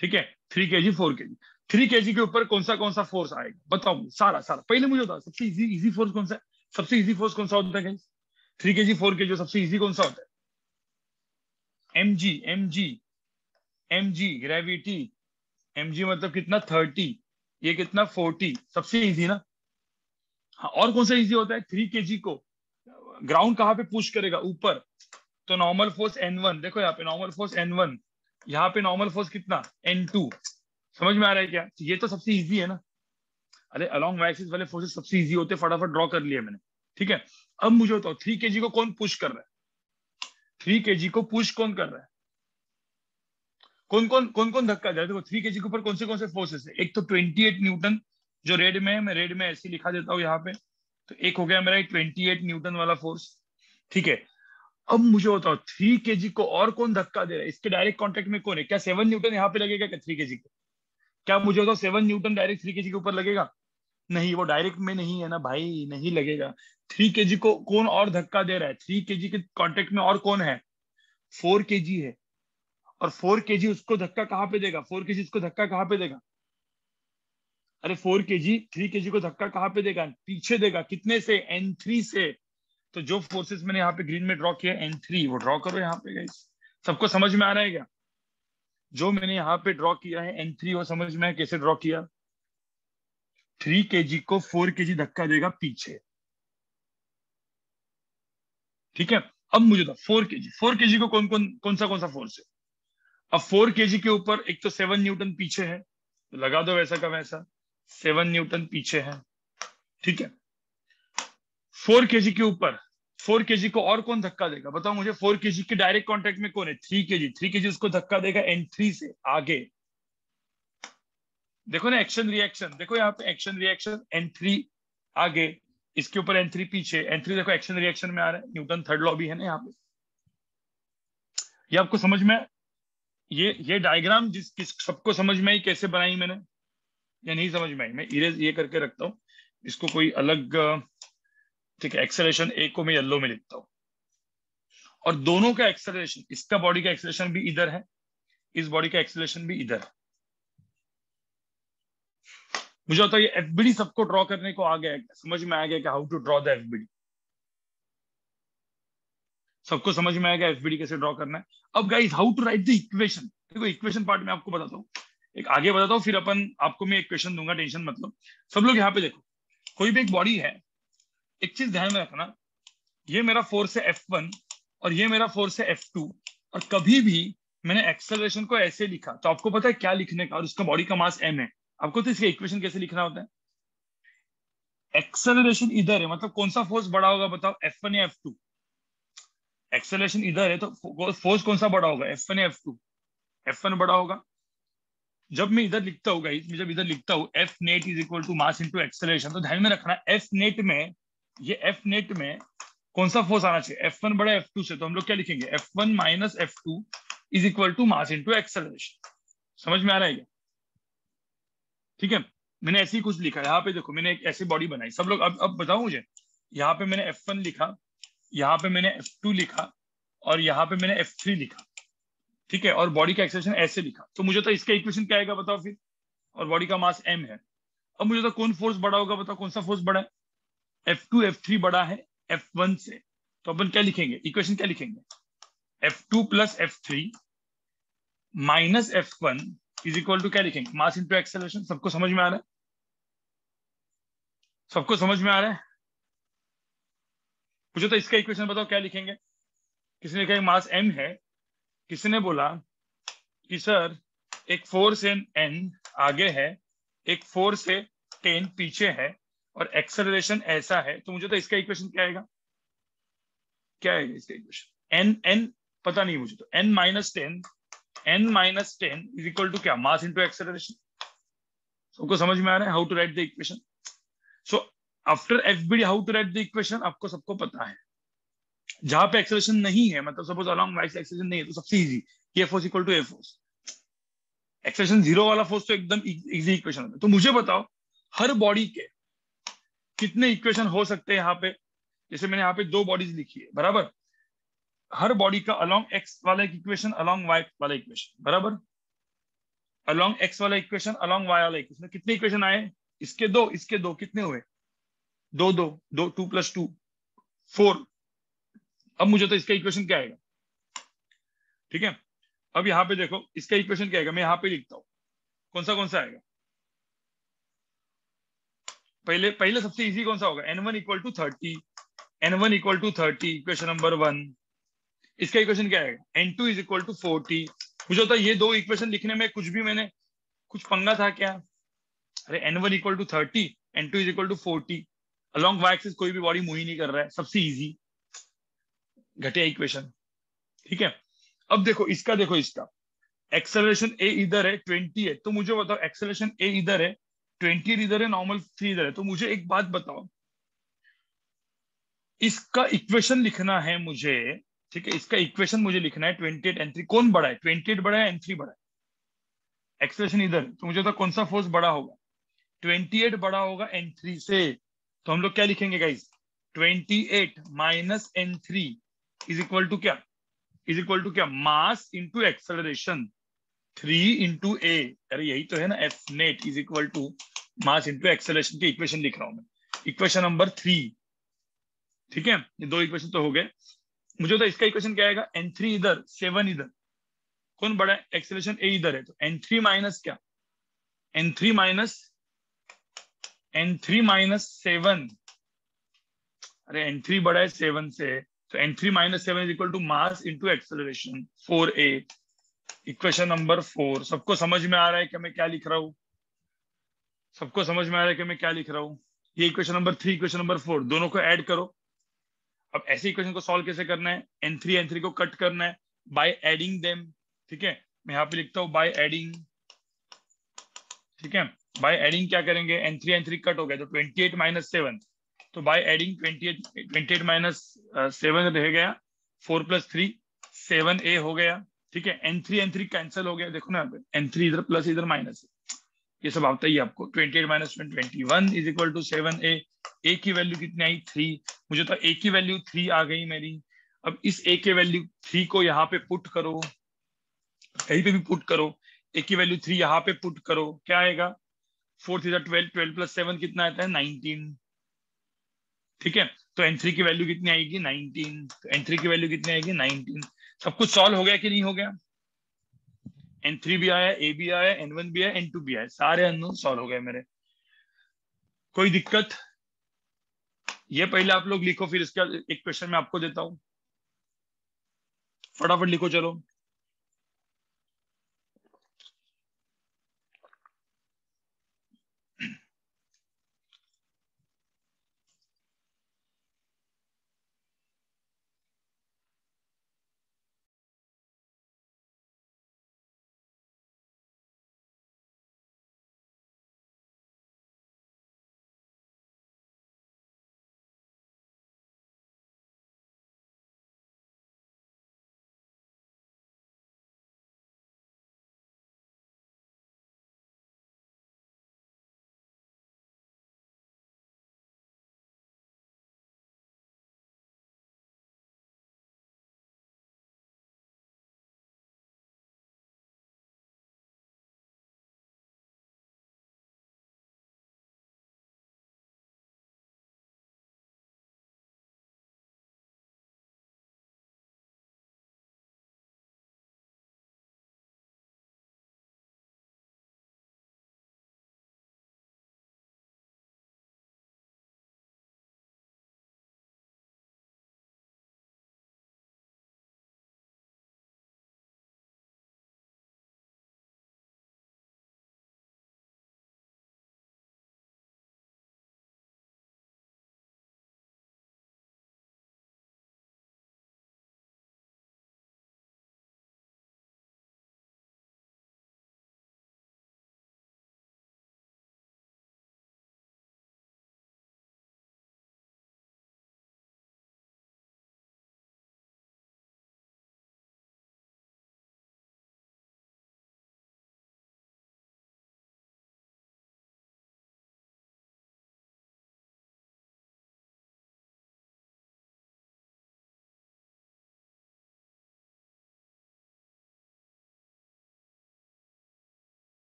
ठीक है थ्री के जी फोर के जी थ्री के जी के ऊपर कौन सा कौन सा फोर्स आएगा बताओ मुझे सारा सारा पहले मुझे बताओ सबसे इजी इजी फोर्स कौन सा है सबसे इजी फोर्स कौन सा होता है थ्री के जी फोर के जी सबसे इजी कौन सा होता है m g m g m g gravity M g मतलब कितना थर्टी ये कितना फोर्टी सबसे इजी ना हाँ और कौन सा इजी होता है थ्री के को ग्राउंड कहाँ पे पुश करेगा ऊपर तो नॉर्मल फोर्स एन वन देखो यहाँ पे नॉर्मल फोर्स एन वन यहाँ पे नॉर्मल फोर्स कितना एन टू समझ में आ रहा है क्या ये तो सबसे इजी है ना अरे अलॉन्ग वाइसिस वाले फोर्सेस सबसे इजी होते फटाफट ड्रॉ कर लिया मैंने ठीक है अब मुझे बताओ थ्री के को कौन पुश कर रहा है थ्री के को पुश कौन कर रहा है कौन कौन कौन कौन धक्का देखो थ्री के जी के ऊपर कौन से कौन से फोर्सेस है एक तो ट्वेंटी एट न्यूटन जो रेड में है मैं रेड में ऐसे लिखा देता हूँ यहाँ पे तो एक हो गया मेरा ट्वेंटी एट न्यूटन वाला फोर्स ठीक है अब मुझे बताओ थ्री के जी को और कौन धक्का दे रहा है इसके डायरेक्ट कॉन्टेक्ट में कौन है क्या सेवन न्यूटन यहाँ पे लगेगा क्या थ्री के जी को क्या मुझे बताओ seven Newton direct three k जी के ऊपर लगेगा नहीं वो डायरेक्ट में नहीं है ना भाई नहीं लगेगा थ्री के जी को कौन और धक्का दे रहा है थ्री के जी के कॉन्टेक्ट में और कौन है फोर के जी है और फोर के जी उसको धक्का कहाँ पे देगा फोर के जी उसको धक्का कहाँ पे देगा अरे फोर के जी थ्री के जी को धक्का कहाँ पे देगा पीछे देगा कितने से एन थ्री से तो जो फोर्सेस मैंने यहाँ पे ग्रीन में ड्रॉ किया एन थ्री वो ड्रॉ करो यहाँ पे गाइस सबको समझ में आ रहा है क्या जो मैंने यहाँ पे ड्रॉ किया है एन थ्री वो समझ में कैसे ड्रॉ किया थ्री के जी को फोर के जी धक्का देगा पीछे ठीक है अब मुझे था फोर के जी फोर के जी को कौन कौन कौन सा कौन सा फोर्स है अब फोर के के ऊपर एक तो सेवन न्यूटन पीछे है तो लगा दो वैसा का वैसा सेवन न्यूटन पीछे है ठीक है फोर के के ऊपर फोर के को और कौन धक्का देगा बताओ मुझे फोर के के डायरेक्ट कांटेक्ट में कौन है थ्री के जी थ्री के जी उसको धक्का देगा एन थ्री से आगे देखो ना एक्शन रिएक्शन देखो यहाँ पे एक्शन रिएक्शन एन थ्री आगे इसके ऊपर एन थ्री पीछे एन थ्री देखो एक्शन रिएक्शन में आ रहा है न्यूटन थर्ड लॉ भी है ना यहाँ पे ये आपको समझ में ये ये डायग्राम जिस किस सबको समझ में आई कैसे बनाई मैंने या नहीं समझ में आई मैं इरेज ये करके रखता हूँ इसको कोई अलग ठीक है एक्सेलेशन ए को मैं येल्लो में लिखता हूँ और दोनों का एक्सेलेशन इसका बॉडी का एक्सेलेशन भी इधर है इस बॉडी का एक्सेलेशन भी इधर है मुझे होता है ये एफबीडी सबको ड्रॉ करने को आ गया समझ में आ गया कि how to draw the FBD सबको समझ में आएगा एफबीडी कैसे ड्रॉ करना है अब guys how to write the equation देखो इक्वेशन पार्ट में आपको बताता हूँ एक आगे बताता हूँ फिर अपन आपको मैं एक क्वेश्चन दूंगा टेंशन मतलब सब लोग यहाँ पे देखो कोई भी एक बॉडी है एक चीज ध्यान में रखना ये मेरा फोर्स है एफ वन और ये मेरा फोर्स है एफ टू और कभी भी मैंने एक्सेलरेशन को ऐसे लिखा तो आपको पता है क्या लिखने का और उसका बॉडी का मास एम है आपको तो इसका इक्वेशन कैसे लिखना होता है एक्सेलरेशन इधर है मतलब कौन सा फोर्स बड़ा होगा बताओ एफ वन या एफ टू एक्सेलेशन इधर है तो फोर्स कौन सा बड़ा होगा F N F two F N बड़ा होगा जब मैं इधर लिखता होगा गाइस जब इधर लिखता हूँ F net is equal to mass into acceleration तो ध्यान में रखना एफ नेट में ये एफ नेट में कौन सा फोर्स आना चाहिए एफ वन बड़ा एफ टू से तो हम लोग क्या लिखेंगे F one minus F two is equal to mass into acceleration समझ में आ रहा है क्या ठीक है मैंने ऐसे ही कुछ लिखा यहाँ पे देखो मैंने एक ऐसी बॉडी बनाई सब लोग अब अब बताओ मुझे यहाँ पे मैंने एफ वन लिखा यहाँ पे मैंने F2 लिखा और यहाँ पे मैंने F3 लिखा ठीक है और बॉडी का एक्सेशन ऐसे लिखा तो मुझे तो इसका इक्वेशन क्या आएगा बताओ फिर और बॉडी का मास m है अब मुझे तो कौन फोर्स बड़ा होगा बताओ कौन सा फोर्स बड़ा है F2 F3 बड़ा है F1 से तो अपन क्या लिखेंगे इक्वेशन क्या लिखेंगे F two plus F three minus F one is equal to क्या लिखेंगे मास इंटू एक्सेलेशन सबको समझ में आ रहा है सबको समझ में आ रहा है पूछो तो इसका इक्वेशन बताओ क्या लिखेंगे किसी ने कहा मास एम है किसी ने बोला कि सर एक फोर्स एन एन आगे है एक फोर्स है टेन पीछे है और एक्सेलरेशन ऐसा है तो मुझे तो इसका इक्वेशन क्या आएगा क्या आएगा इसका इक्वेशन एन एन पता नहीं मुझे तो N minus ten N minus ten is equal to क्या मास इनटू एक्सेलरेशन सबको समझ में आ रहा है how to write the equation so after F B how to write the equation आपको सबको पता है जहां पे एक्सेलेशन नहीं है मतलब सपोज अलॉन्ग वाइज एक्सेलेशन नहीं है तो सबसे इजी के force equal to a force acceleration zero वाला फोर्स तो एकदम इजी e-, इक्वेशन है तो मुझे बताओ हर बॉडी के कितने इक्वेशन हो सकते हैं यहाँ पे जैसे मैंने यहाँ पे दो बॉडीज लिखी है बराबर हर बॉडी का अलोंग एक्स वाला एक इक्वेशन अलोंग वाई वाला इक्वेशन बराबर अलोंग एक्स वाला इक्वेशन अलोंग वाई वाला इक्वेशन कितने इक्वेशन आए इसके दो इसके दो कितने हुए दो दो दो टू प्लस टू फोर अब मुझे तो इसका इक्वेशन क्या आएगा ठीक है अब यहां पे देखो इसका इक्वेशन क्या आएगा मैं यहां पे लिखता हूं कौन सा कौन सा आएगा पहले पहले सबसे इजी कौन सा होगा N one equal to thirty N one equal to thirty equation number one इसका इक्वेशन क्या आएगा N two is equal to forty मुझे होता तो है ये दो इक्वेशन लिखने में कुछ भी मैंने कुछ पंगा था क्या अरे N one equal to thirty N two is equal to forty along y axis कोई भी बॉडी मूव ही नहीं कर रहा है सबसे इजी घटिया इक्वेशन ठीक है अब देखो इसका देखो इसका एक्सेलरेशन ए इधर है ट्वेंटी है तो मुझे बताओ एक्सेलरेशन ए इधर है ट्वेंटी इधर है नॉर्मल थ्री इधर है तो मुझे एक बात बताओ इसका इक्वेशन लिखना है मुझे ठीक है इसका इक्वेशन मुझे लिखना है ट्वेंटी एट एंथ्री कौन बड़ा है ट्वेंटी एट बड़ा है एंथ्री बड़ा है एक्सेलरेशन इधर तो मुझे तो कौन सा फोर्स बड़ा होगा ट्वेंटी एट बड़ा होगा एंथ्री से तो हम लोग क्या लिखेंगे guys twenty eight minus N three is equal to क्या इज इक्वल टू क्या mass into acceleration three into a अरे यही तो है ना F net is equal to mass into acceleration के इक्वेशन लिख रहा हूं मैं इक्वेशन नंबर थ्री ठीक है ये दो इक्वेशन तो हो गए मुझे तो इसका इक्वेशन क्या आएगा एन थ्री इधर सेवन इधर कौन बड़ा एक्सलेशन ए इधर है तो एन थ्री माइनस क्या N three minus N three minus seven अरे एन थ्री बड़ा है सेवन से तो N three minus seven is equal to mass into acceleration four a equation number four सबको समझ में आ रहा है कि मैं क्या लिख रहा हूं सबको समझ में आ रहा है कि मैं क्या लिख रहा हूं ये equation number three equation number four दोनों को ऐड करो अब ऐसे इक्वेशन को सॉल्व कैसे करना है एन थ्री एन थ्री को कट करना है बाय एडिंग देम ठीक है मैं यहाँ पे लिखता हूं बाय एडिंग ठीक है बाय एडिंग क्या करेंगे N three N three cut हो गया तो ट्वेंटी एट माइनस सेवन तो by adding twenty eight twenty eight minus seven रह गया four plus three seven a हो गया ठीक है N three N three cancel हो गया देखो ना एन थ्री इधर प्लस इधर माइनस ये सब आता ही आपको twenty eight minus twenty one is equal to seven a a की वैल्यू कितनी आई थ्री मुझे तो ए की वैल्यू थ्री आ गई मेरी अब इस ए के वैल्यू थ्री को यहाँ पे पुट करो कहीं पे भी पुट करो ए की वैल्यू थ्री यहाँ पे पुट करो क्या आएगा कितना आता है नाइनटीन ठीक है तो एन की वैल्यू कितनी आएगी नाइनटीन एन तो की वैल्यू कितनी आएगी नाइनटीन सब कुछ सॉल्व हो गया कि नहीं हो गया एन भी आया ए भी आया एन भी आया एन भी आया सारे सॉल्व हो गए मेरे कोई दिक्कत ये पहले आप लोग लिखो फिर इसका एक क्वेश्चन मैं आपको देता हूं फटाफट लिखो चलो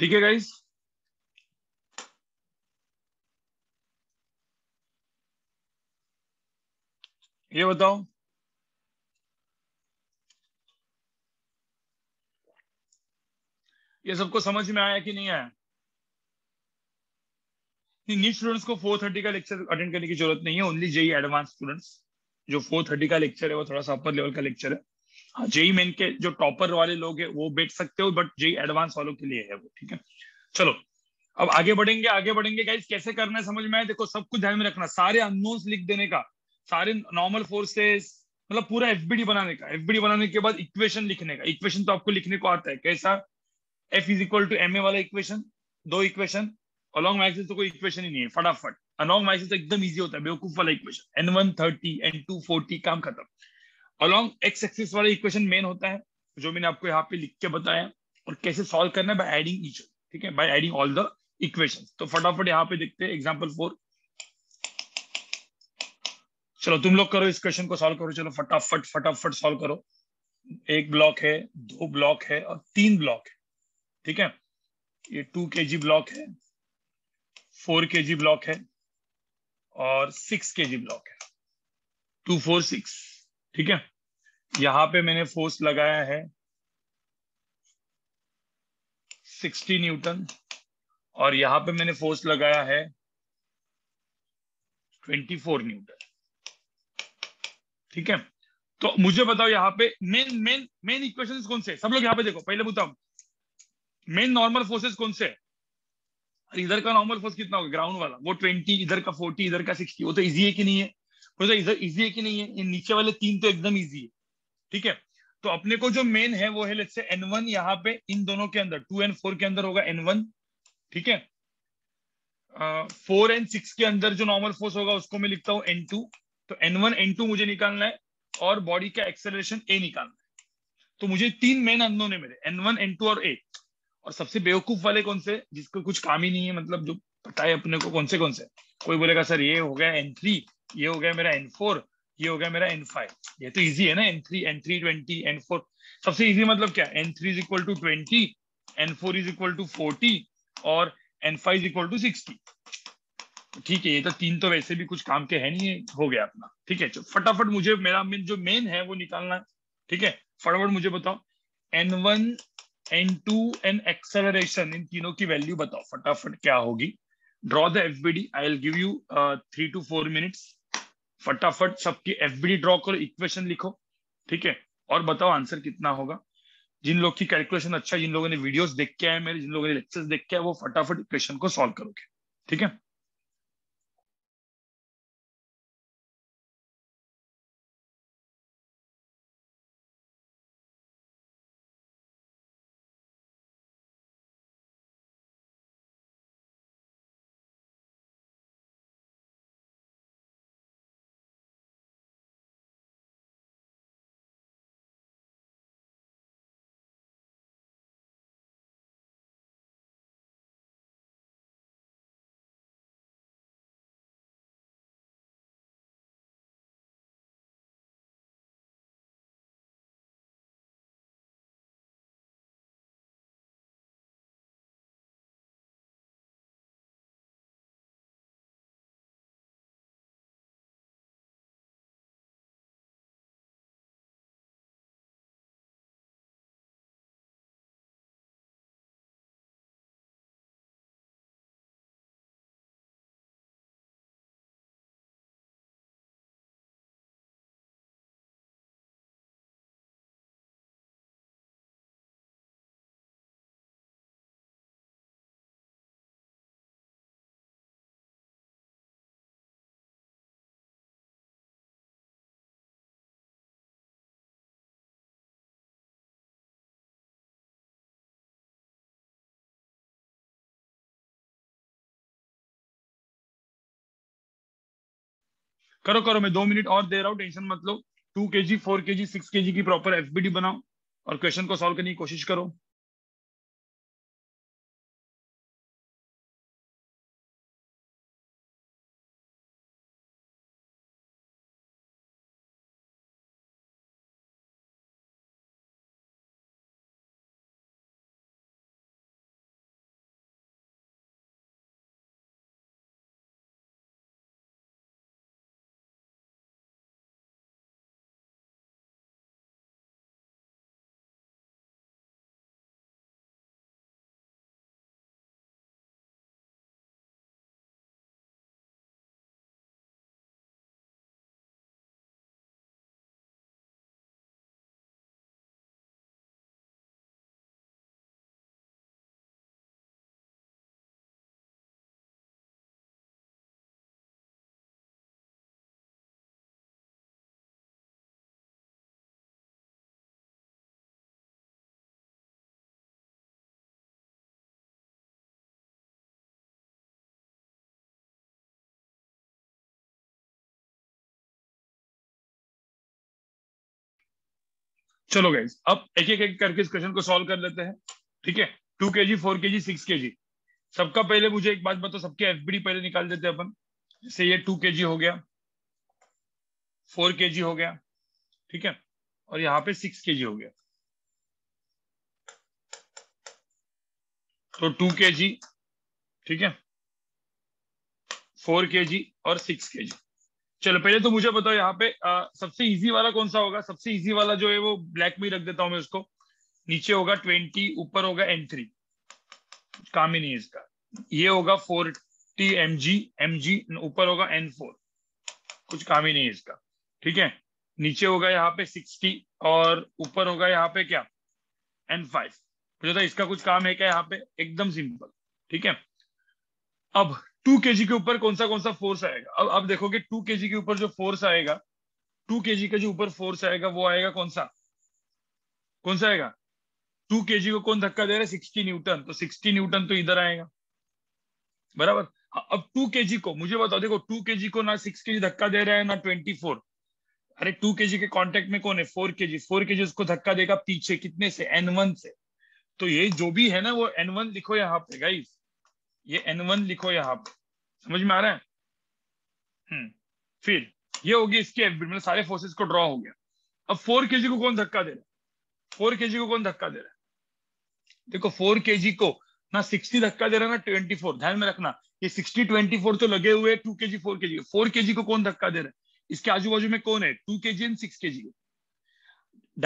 ठीक है गाइस ये बताओ ये सबको समझ में आया कि नहीं आया न्यू स्टूडेंट्स को 430 का लेक्चर अटेंड करने की जरूरत नहीं है ओनली जेई एडवांस स्टूडेंट्स जो 430 का लेक्चर है वो थोड़ा सा अपर लेवल का लेक्चर है जेई मेन के जो टॉपर वाले लोग हैं वो बैठ सकते हो बट जेई एडवांस वालों के लिए है वो ठीक है चलो अब आगे बढ़ेंगे आगे बढ़ेंगे गाइज कैसे करना है समझ में आए देखो सब कुछ ध्यान में रखना सारे अनोन्स लिख देने का सारे नॉर्मल फोर्सेस मतलब पूरा एफबीडी बनाने का एफबीडी बनाने के बाद इक्वेशन लिखने का इक्वेशन तो आपको लिखने को आता है कैसा F is equal to M a वाला इक्वेशन दो इक्वेशन अलॉन्ग मैक्सिस तो कोई इक्वेशन ही नहीं है फटाफट अलॉन्ग मैक्सिस तो एकदम इजी होता है बेवकूफ वाला equation N one thirty N two forty काम खत्म अलॉन्ग एक्स एक्सिस वाला इक्वेशन मेन होता है जो मैंने आपको यहाँ पे लिख के बताया और कैसे सॉल्व करना है बाय एडिंग ईच ठीक है by adding all the equation तो फटाफट यहाँ पे देखते हैं एग्जाम्पल फोर चलो तुम लोग करो इस क्वेश्चन को सॉल्व करो चलो फटाफट फटाफट सॉल्व करो एक ब्लॉक है दो ब्लॉक है और तीन ब्लॉक है ठीक है ये टू के जी ब्लॉक है फोर के जी ब्लॉक है और सिक्स के जी ब्लॉक है टू फोर सिक्स ठीक है यहां पे मैंने फोर्स लगाया है 60 न्यूटन और यहां पे मैंने फोर्स लगाया है 24 न्यूटन ठीक है तो मुझे बताओ यहां पे मेन मेन मेन इक्वेशंस कौन से सब लोग यहां पे देखो पहले बताओ मेन नॉर्मल फोर्सेस कौन से इधर का नॉर्मल फोर्स कितना होगा ग्राउंड वाला वो ट्वेंटी इधर का फोर्टी इधर का सिक्सटी वो तो इजी है कि नहीं है कोई सा इजी है कि नहीं है ये नीचे वाले तीन तो एकदम इजी है ठीक है तो अपने को जो मेन है वो है लेट्स से एन वन यहाँ पे इन दोनों के अंदर टू एंड फोर के अंदर होगा एन वन ठीक है फोर एंड सिक्स के अंदर जो नॉर्मल फोर्स होगा उसको मैं लिखता हूँ एन टू तो एन वन एन टू मुझे निकालना है और बॉडी का एक्सेलरेशन ए निकालना है तो मुझे तीन मेन अननोन ने मेरे एन वन एन टू और ए और सबसे बेवकूफ वाले कौन से जिसको कुछ काम ही नहीं है मतलब जो पता है अपने को कौन से कौन से कोई बोलेगा सर ये हो गया एन थ्री ये हो गया मेरा एन फोर ये हो गया मेरा एन फाइव ये तो इजी है ना N three N three twenty N four सबसे इजी मतलब क्या N three is equal to twenty N four is equal to forty और N five is equal to sixty ठीक है ये तो तीन तो वैसे भी कुछ काम के है नहीं है हो गया अपना ठीक है फटाफट मुझे मेरा मेन जो मेन है वो निकालना है ठीक है फटाफट मुझे बताओ N one N two N acceleration इन तीनों की वैल्यू बताओ फटाफट क्या होगी draw the F B D I will give you three two four minutes फटाफट सबकी एफबीडी ड्रॉ करो इक्वेशन लिखो ठीक है और बताओ आंसर कितना होगा जिन लोग की कैलकुलेशन अच्छा जिन लोगों ने वीडियोस देख के आए मेरे जिन लोगों ने लेक्चर्स देख के आए वो फटाफट इक्वेशन को सॉल्व करोगे ठीक है करो करो मैं दो मिनट और दे रहा हूँ टेंशन मत लो टू के जी फोर के जी सिक्स के जी की प्रॉपर एफबीडी बनाओ और क्वेश्चन को सॉल्व करने की कोशिश करो चलो गाइज अब एक एक करके इस क्वेश्चन को सॉल्व कर लेते हैं ठीक है टू के जी फोर के जी सिक्स के जी सबका पहले मुझे एक बात बताओ सबके एफबीडी पहले निकाल देते हैं अपन जैसे ये टू के जी हो गया फोर के जी हो गया ठीक है और यहाँ पे सिक्स के जी हो गया तो टू के जी ठीक है फोर के जी और सिक्स के जी चलो पहले तो मुझे बताओ यहाँ पे आ, सबसे इजी वाला कौन सा होगा सबसे इजी वाला जो है वो ब्लैक में रख देता हूं मैं उसको नीचे होगा ट्वेंटी ऊपर होगा एन थ्री काम ही नहीं इसका ये होगा four T m g m g ऊपर होगा एन फोर कुछ काम ही नहीं है इसका ठीक है नीचे होगा यहाँ पे सिक्सटी और ऊपर होगा यहाँ पे क्या एन फाइव मुझे था इसका कुछ काम है क्या यहाँ पे एकदम सिंपल ठीक है अब टू के के ऊपर कौन सा कौन सा फोर्स आएगा अब आप देखोगे टू के के ऊपर जो फोर्स आएगा टू के के जो ऊपर फोर्स आएगा वो आएगा कौन सा कौन सा आएगा टू के को कौन धक्का दे रहा है सिक्सटी न्यूटन तो सिक्सटी न्यूटन तो इधर आएगा बराबर हाँ, अब टू के को मुझे बताओ देखो टू के को ना सिक्स के धक्का दे रहा है ना ट्वेंटी फोर अरे टू के के कॉन्टेक्ट में कौन है फोर के जी फोर के जी उसको धक्का देगा पीछे कितने से एन वन से तो ये जो भी है ना वो एन वन लिखो यहाँ पे गाइस ये एन वन लिखो यहाँ पर समझ में आ रहा है हम्म, फिर ये होगी इसके एफ मतलब सारे फोर्सेस को ड्रॉ हो गया अब फोर के को कौन धक्का दे रहा है फोर के को कौन धक्का दे रहा है देखो फोर के को ना सिक्सटी धक्का दे रहा है ना ट्वेंटी फोर ध्यान में रखना ये सिक्सटी ट्वेंटी फोर तो लगे हुए टू के जी फोर के जी फोर के जी को कौन धक्का दे रहा है इसके आजू बाजू में कौन है टू के जी and six K ji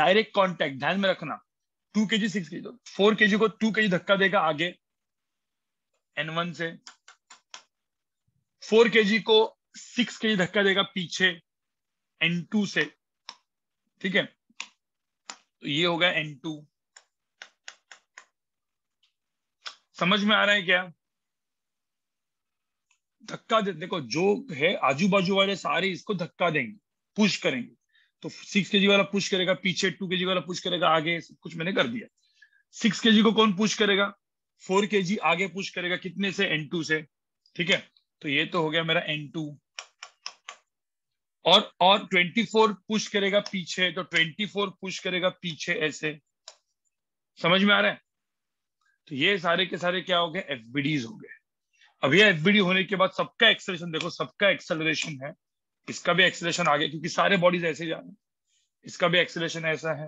direct contact ध्यान में रखना टू के जी सिक्स के जी फोर के जी को टू के जी धक्का देगा आगे एन वन से फोर के जी को सिक्स के जी धक्का देगा पीछे एन टू से ठीक है तो ये होगा एन टू समझ में आ रहा है क्या धक्का दे देखो जो है आजू बाजू वाले सारे इसको धक्का देंगे पुश करेंगे तो सिक्स के जी वाला पुश करेगा पीछे टू के जी वाला पुश करेगा आगे सब कुछ मैंने कर दिया सिक्स के जी को कौन पुश करेगा फोर के जी आगे पुश करेगा कितने से एन टू से ठीक है तो ये तो हो गया मेरा एन टू और और 24 पुश करेगा पीछे तो 24 पुश करेगा पीछे ऐसे समझ में आ रहा है तो ये सारे के सारे क्या हो गए एफबीडीज हो गए अब ये एफबीडी होने के बाद सबका एक्सलेशन देखो सबका एक्सेलरेशन है इसका भी एक्सलेशन आ गया क्योंकि सारे बॉडीज ऐसे जा रहे हैं इसका भी एक्सलेशन ऐसा है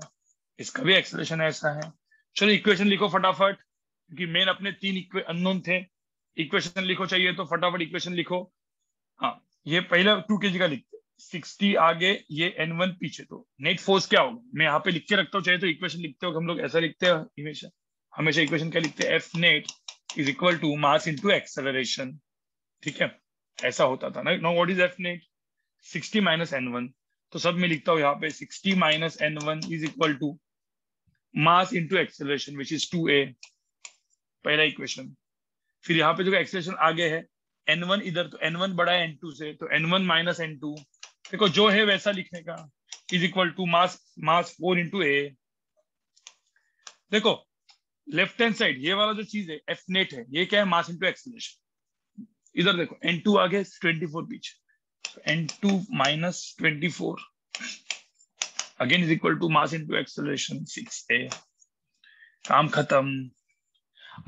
इसका भी एक्सलेशन ऐसा है चलो इक्वेशन लिखो फटाफट क्योंकि मेन अपने तीन अननोन थे इक्वेशन लिखो चाहिए तो फटाफट इक्वेशन लिखो हाँ ये पहला टू के जी का लिखते सिक्सटी आगे ये एन वन पीछे तो नेट फोर्स क्या होगा मैं यहाँ पे लिख के रखता हूँ चाहिए तो इक्वेशन लिखते हो हम लोग ऐसा लिखते हैं हमेशा हमेशा इक्वेशन क्या लिखते हैं F net is equal to mass into acceleration ठीक है ऐसा होता था ना no what is F net sixty minus N one तो सब मैं लिखता हूँ यहाँ पे sixty minus N one is equal to mass into acceleration which is two a पहला इक्वेशन फिर यहाँ पे जो एक्सप्रेशन आगे है एन वन इधर तो एन वन बड़ा है एन टू से तो N one minus N two देखो जो है वैसा लिखने का is equal to mass mass four into a देखो लेफ्ट हैंड साइड ये वाला जो चीज है एफ नेट है ये क्या है मास इंटू एक्सलेशन इधर देखो एन टू आगे ट्वेंटी फोर पीछे N two minus twenty four again is equal to mass into acceleration six a काम खत्म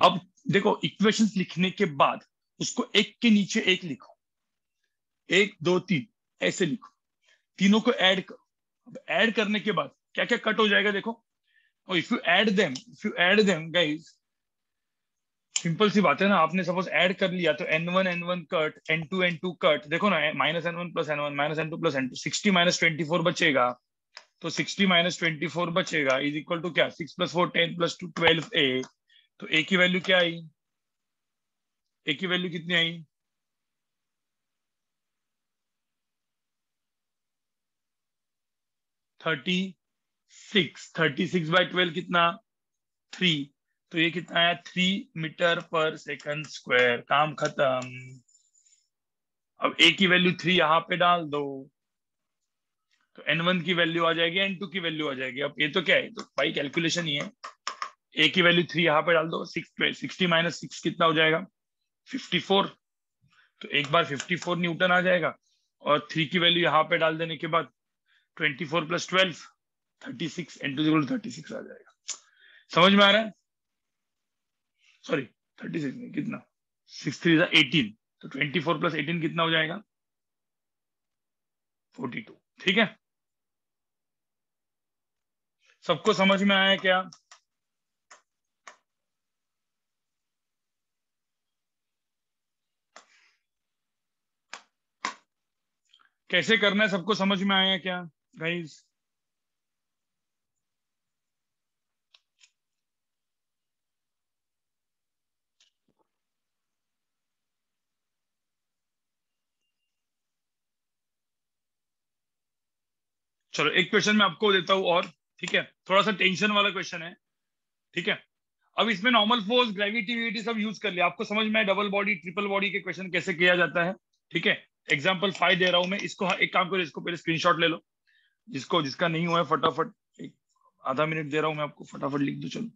अब देखो इक्वेशंस लिखने के बाद उसको एक के नीचे एक लिखो एक दो तीन ऐसे लिखो तीनों को ऐड करो अब ऐड करने के बाद क्या क्या कट हो जाएगा देखो और if you add them if you add them guys simple सी बात है ना आपने सपोज ऐड कर लिया तो N one N one cut N two N two cut देखो ना minus N one plus N one minus N two plus N two sixty minus twenty four बचेगा तो सिक्सटी माइनस ट्वेंटी फोर बचेगा is equal to क्या six plus four ten plus two twelve ए तो a की value क्या आई ए की value कितनी आई thirty six thirty six by twelve कितना थ्री तो ये कितना आया three metre per second square काम खत्म अब ए की वैल्यू थ्री यहां पे डाल दो तो एन वन की वैल्यू आ जाएगी एन टू की वैल्यू आ जाएगी अब ये तो क्या है तो भाई कैलकुलेशन ही है ए की वैल्यू थ्री यहाँ पे डाल दो सिक्सटी माइनस सिक्स कितना हो जाएगा फिफ्टी फोर तो एक बार फिफ्टी फोर न्यूटन आ जाएगा और थ्री की वैल्यू यहाँ पे डाल देने के बाद twenty four plus twelve thirty six N two thirty six आ जाएगा समझ में आ रहा है सॉरी थर्टी सिक्स नहीं कितना सिक्स थ्री एटीन तो ट्वेंटी फोर प्लस एटीन कितना हो जाएगा फोर्टी टू ठीक है सबको समझ में आया क्या कैसे करना है सबको समझ में आया क्या गाइस चलो एक क्वेश्चन मैं आपको देता हूं और ठीक है थोड़ा सा टेंशन वाला क्वेश्चन है ठीक है अब इसमें नॉर्मल फोर्स ग्रेविटी सब यूज कर लिया आपको समझ में डबल बॉडी ट्रिपल बॉडी के क्वेश्चन कैसे किया जाता है ठीक है एग्जाम्पल फाइव दे रहा हूँ मैं इसको एक काम करो इसको पहले स्क्रीनशॉट ले लो जिसको जिसका नहीं हुआ है फटाफट एक आधा मिनट दे रहा हूँ मैं आपको फटाफट लिख दो चलो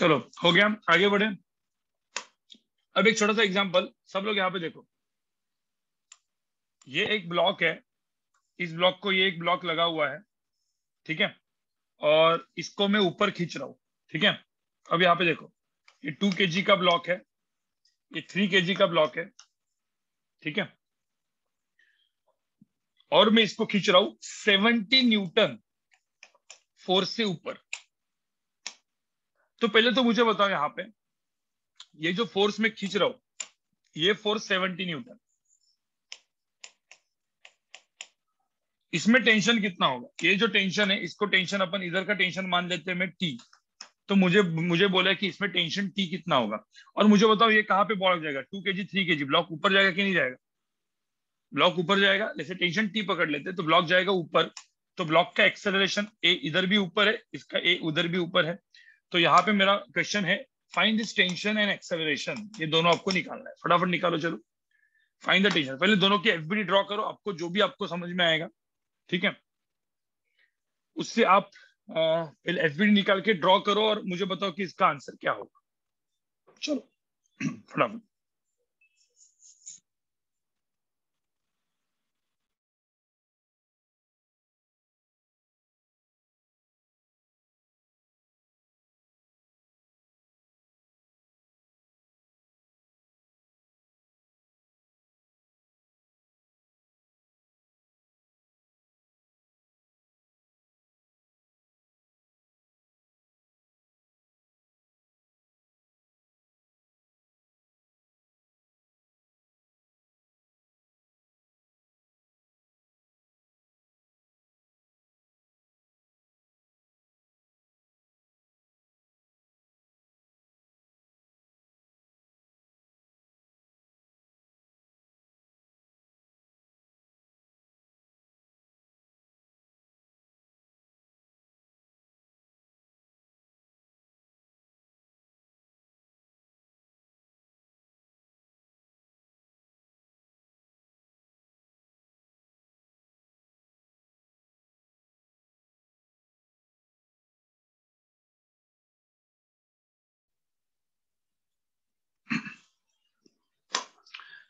चलो हो गया आगे बढ़े अब एक छोटा सा एग्जांपल सब लोग यहाँ पे देखो ये एक ब्लॉक है इस ब्लॉक को ये एक ब्लॉक लगा हुआ है ठीक है और इसको मैं ऊपर खींच रहा हूं ठीक है अब यहाँ पे देखो ये टू के जी का ब्लॉक है ये थ्री के जी का ब्लॉक है ठीक है और मैं इसको खींच रहा हूं सेवनटी न्यूटन फोर्स से ऊपर तो पहले तो मुझे बताओ यहाँ पे ये जो फोर्स में खींच रहा हूं ये फोर्स सेवेंटी न्यूटन इसमें टेंशन कितना होगा ये जो टेंशन है इसको टेंशन अपन इधर का टेंशन मान लेते हैं मैं टी तो मुझे मुझे बोला कि इसमें टेंशन टी कितना होगा और मुझे बताओ ये कहां पे ब्लॉक जाएगा टू के जी थ्री के जी ब्लॉक ऊपर जाएगा कि नहीं जाएगा ब्लॉक ऊपर जाएगा जैसे टेंशन टी पकड़ लेते तो ब्लॉक जाएगा ऊपर तो ब्लॉक का एक्सेलरेशन ए इधर भी ऊपर है इसका ए उधर भी ऊपर है तो यहाँ पे मेरा क्वेश्चन है find this tension and acceleration ये दोनों आपको निकालना है फटाफट निकालो चलो फाइंड द टेंशन पहले दोनों की एफबीडी ड्रॉ करो आपको जो भी आपको समझ में आएगा ठीक है उससे आप पहले एफबीडी निकाल के ड्रॉ करो और मुझे बताओ कि इसका आंसर क्या होगा चलो [CLEARS THROAT] फटाफट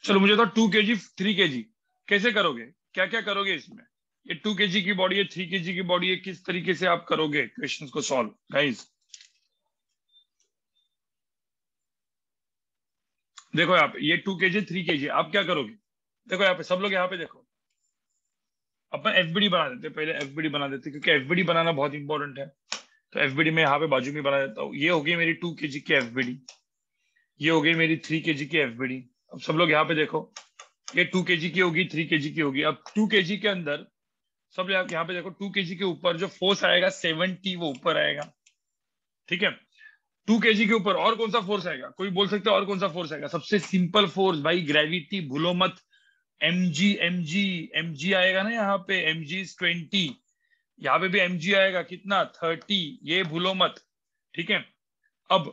चलो मुझे तो टू के जी थ्री के जी कैसे करोगे क्या क्या करोगे इसमें ये टू के जी की बॉडी है थ्री के जी की बॉडी है किस तरीके से आप करोगे क्वेश्चन को सॉल्व गाइज देखो पे ये टू के जी थ्री के जी आप क्या करोगे देखो यहाँ पे सब लोग यहाँ पे देखो अपन एफबीडी बना देते पहले एफबीडी बना देते क्योंकि एफबीडी बनाना बहुत इंपॉर्टेंट है तो एफबीडी में यहाँ पे बाजू में बना देता हूँ ये हो गई मेरी टू के जी की एफबीडी ये हो गई मेरी थ्री के जी की एफबीडी अब सब लोग यहाँ पे देखो ये टू के की होगी थ्री के की होगी अब टू के के अंदर सब लोग यहाँ पे देखो टू के के ऊपर जो फोर्स आएगा सेवेंटी वो ऊपर आएगा ठीक है टू के के ऊपर और कौन सा फोर्स आएगा कोई बोल सकता और कौन सा फोर्स आएगा सबसे सिंपल फोर्स भाई ग्रेविटी भूलो मत m g m g m g आएगा ना यहाँ पे एम जी ट्वेंटी यहाँ पे भी एम जी आएगा कितना थर्टी ये भूलो मत ठीक है अब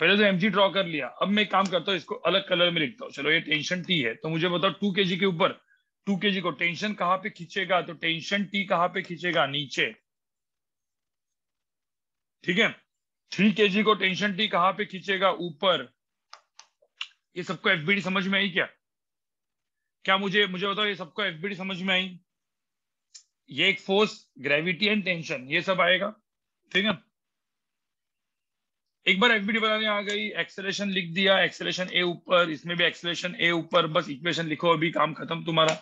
पहले तो एम जी ड्रॉ कर लिया अब मैं काम करता हूँ इसको अलग कलर में लिखता हूँ चलो ये टेंशन टी है तो मुझे बताओ टू के जी के ऊपर टू के जी को टेंशन कहाँ पे खींचेगा तो टेंशन टी कहाँ पे खींचेगा नीचे ठीक है थ्री के जी को टेंशन टी कहाँ पे खींचेगा ऊपर ये सबको एफबीडी समझ में आई क्या क्या मुझे मुझे बताओ ये सबको एफबीडी समझ में आई ये एक फोर्स ग्रेविटी एंड टेंशन ये सब आएगा ठीक है एक बार एफबीडी बनाने आ गई एक्सेलेशन लिख दिया एक्सेलेशन ए ऊपर इसमें भी एक्सेलेशन ए ऊपर बस इक्वेशन लिखो अभी काम खत्म तुम्हारा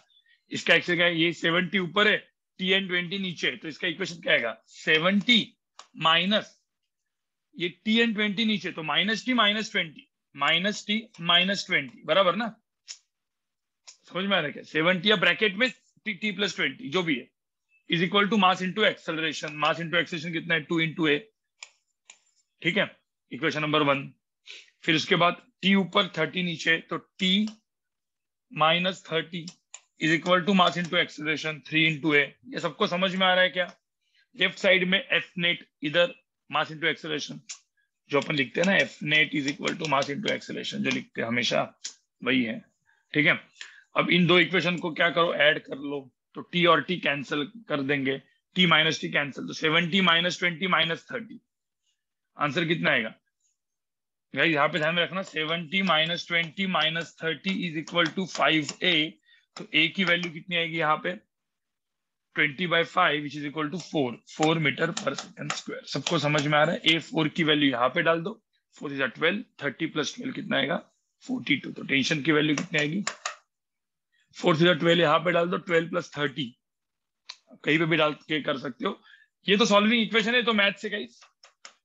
इसका एक्सेल क्या है ये सेवनटी ऊपर है टी एन ट्वेंटी नीचे तो इसका इक्वेशन क्या आएगा सेवनटी माइनस ये टी एन ट्वेंटी नीचे तो minus T minus twenty minus T minus twenty बराबर ना समझ में आ रहा क्या सेवनटी या ब्रैकेट में टी टी प्लस ट्वेंटी जो भी है is equal to mass into acceleration mass into acceleration कितना है टू इंटू ए ठीक है इक्वेशन नंबर वन फिर उसके बाद टी ऊपर थर्टी नीचे तो T minus thirty is equal to mass into acceleration three into a ये सबको समझ में आ रहा है क्या लेफ्ट साइड में एफ नेट इधर मास इंटू एक्सेलरेशन जो अपन लिखते हैं ना F net is equal to mass into acceleration जो लिखते हैं हमेशा वही है ठीक है अब इन दो इक्वेशन को क्या करो एड कर लो तो टी और टी कैंसिल कर देंगे टी माइनस टी कैंसिल तो seventy minus twenty minus thirty answer कितना आएगा गाइस यहाँ पे ध्यान में रखना 70 minus twenty minus thirty is equal to five a तो ए की वैल्यू कितनी आएगी यहाँ पे 20 by five which is equal to four four metre per second square सबको समझ में आ रहा है ए फोर की वैल्यू यहाँ पे डाल दो four is twelve thirty plus twelve कितना आएगा फोर्टी टू तो टेंशन की वैल्यू कितनी आएगी फोर सीधा ट्वेल्व यहाँ पे डाल दो ट्वेल्व प्लस थर्टी कहीं पे भी डाल के कर सकते हो ये तो सॉल्विंग इक्वेशन है तो मैथ से कहीं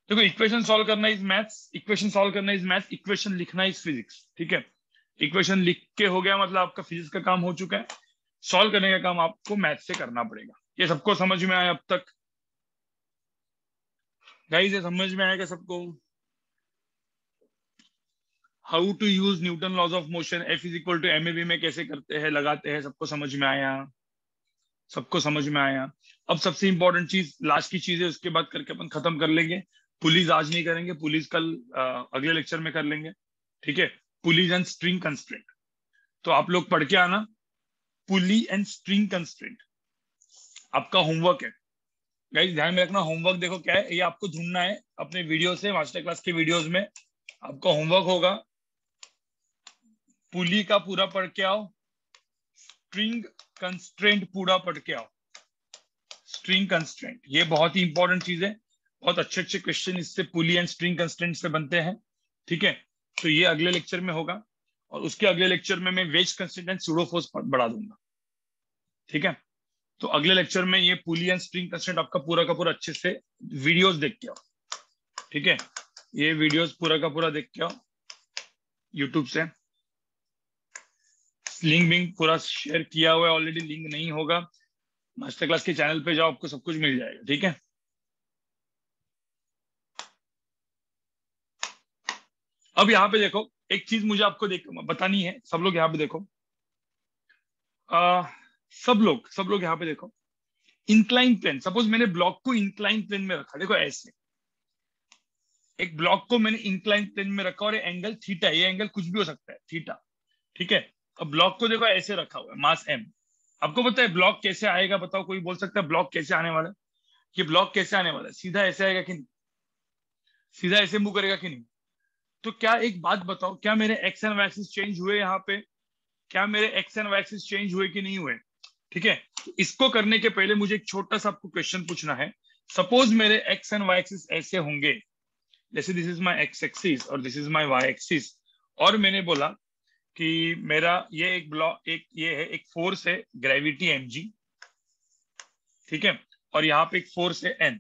देखो इक्वेशन सॉल्व करना इज मैथ्स इक्वेशन सॉल्व करना इज मैथ्स इक्वेशन लिखना इज फिजिक्स ठीक है इक्वेशन लिख के हो गया मतलब आपका फिजिक्स का काम हो चुका है सॉल्व करने का काम आपको मैथ से करना पड़ेगा ये सबको समझ में आया अब तक गाइस ये समझ में आएगा सबको how to use Newton laws of motion F is equal to M a B में कैसे करते हैं लगाते हैं सबको समझ में आया सबको समझ में आया अब सबसे इंपॉर्टेंट चीज लास्ट की चीज है उसके बाद करके अपन खत्म कर लेंगे पुलिस आज नहीं करेंगे पुलिस कल अगले लेक्चर में कर लेंगे ठीक है पुलिस एंड स्ट्रिंग कंस्ट्रेंट तो आप लोग पढ़ के आना पुली एंड स्ट्रिंग कंस्ट्रेंट आपका होमवर्क है गाइस ध्यान में रखना होमवर्क देखो क्या है ये आपको ढूंढना है अपने वीडियो से मास्टर क्लास के वीडियोस में आपका होमवर्क होगा पुली का पूरा पढ़ के आओ स्ट्रिंग कंस्ट्रेंट पूरा पढ़ के आओ स्ट्रिंग कंस्ट्रेंट ये बहुत ही इंपॉर्टेंट चीज है बहुत अच्छे अच्छे क्वेश्चन इससे पुली एंड स्ट्रिंग कंस्टेंट से बनते हैं ठीक है तो ये अगले लेक्चर में होगा और उसके अगले लेक्चर में मैं वेज कंस्टेंट एंड सूडोफोर्स बढ़ा दूंगा ठीक है तो अगले लेक्चर में ये पुली एंड स्ट्रिंग कंस्टेंट आपका पूरा का पूरा अच्छे से वीडियोज देख के आओ ठीक है ये वीडियोज पूरा का पूरा देख के आओ यूट्यूब से लिंक विंक पूरा शेयर किया हुआ है ऑलरेडी लिंक नहीं होगा मास्टर क्लास के चैनल पे जाओ आपको सब कुछ मिल जाएगा ठीक है अब यहाँ पे देखो एक चीज मुझे आपको देख बतानी है सब लोग यहाँ पे देखो आ, सब लोग सब लोग यहाँ पे देखो इंक्लाइन प्लेन सपोज मैंने ब्लॉक को इंक्लाइन प्लेन में रखा देखो ऐसे एक ब्लॉक को मैंने इंक्लाइन प्लेन में रखा और ये एंगल थीटा ये एंगल कुछ भी हो सकता है थीटा ठीक है अब ब्लॉक को देखो ऐसे रखा हुआ है मास एम आपको पता है ब्लॉक कैसे आएगा बताओ कोई बोल सकता है ब्लॉक कैसे आने वाला है ये ब्लॉक कैसे आने वाला है सीधा ऐसे आएगा कि नहीं सीधा ऐसे मुंह करेगा कि नहीं तो क्या एक बात बताओ क्या मेरे एक्स एंड वैक्सीज चेंज हुए यहाँ पे क्या मेरे एक्स एंड वैक्सीज चेंज हुए कि नहीं हुए ठीक है इसको करने के पहले मुझे एक छोटा सा आपको क्वेश्चन पूछना है सपोज मेरे एक्स एंड वाइक्सिस ऐसे होंगे जैसे this is my x axis और this is my y axis और मैंने बोला कि मेरा ये एक ब्लॉक एक ये है एक फोर्स है ग्रेविटी एम जी ठीक है और यहाँ पे एक फोर्स है एन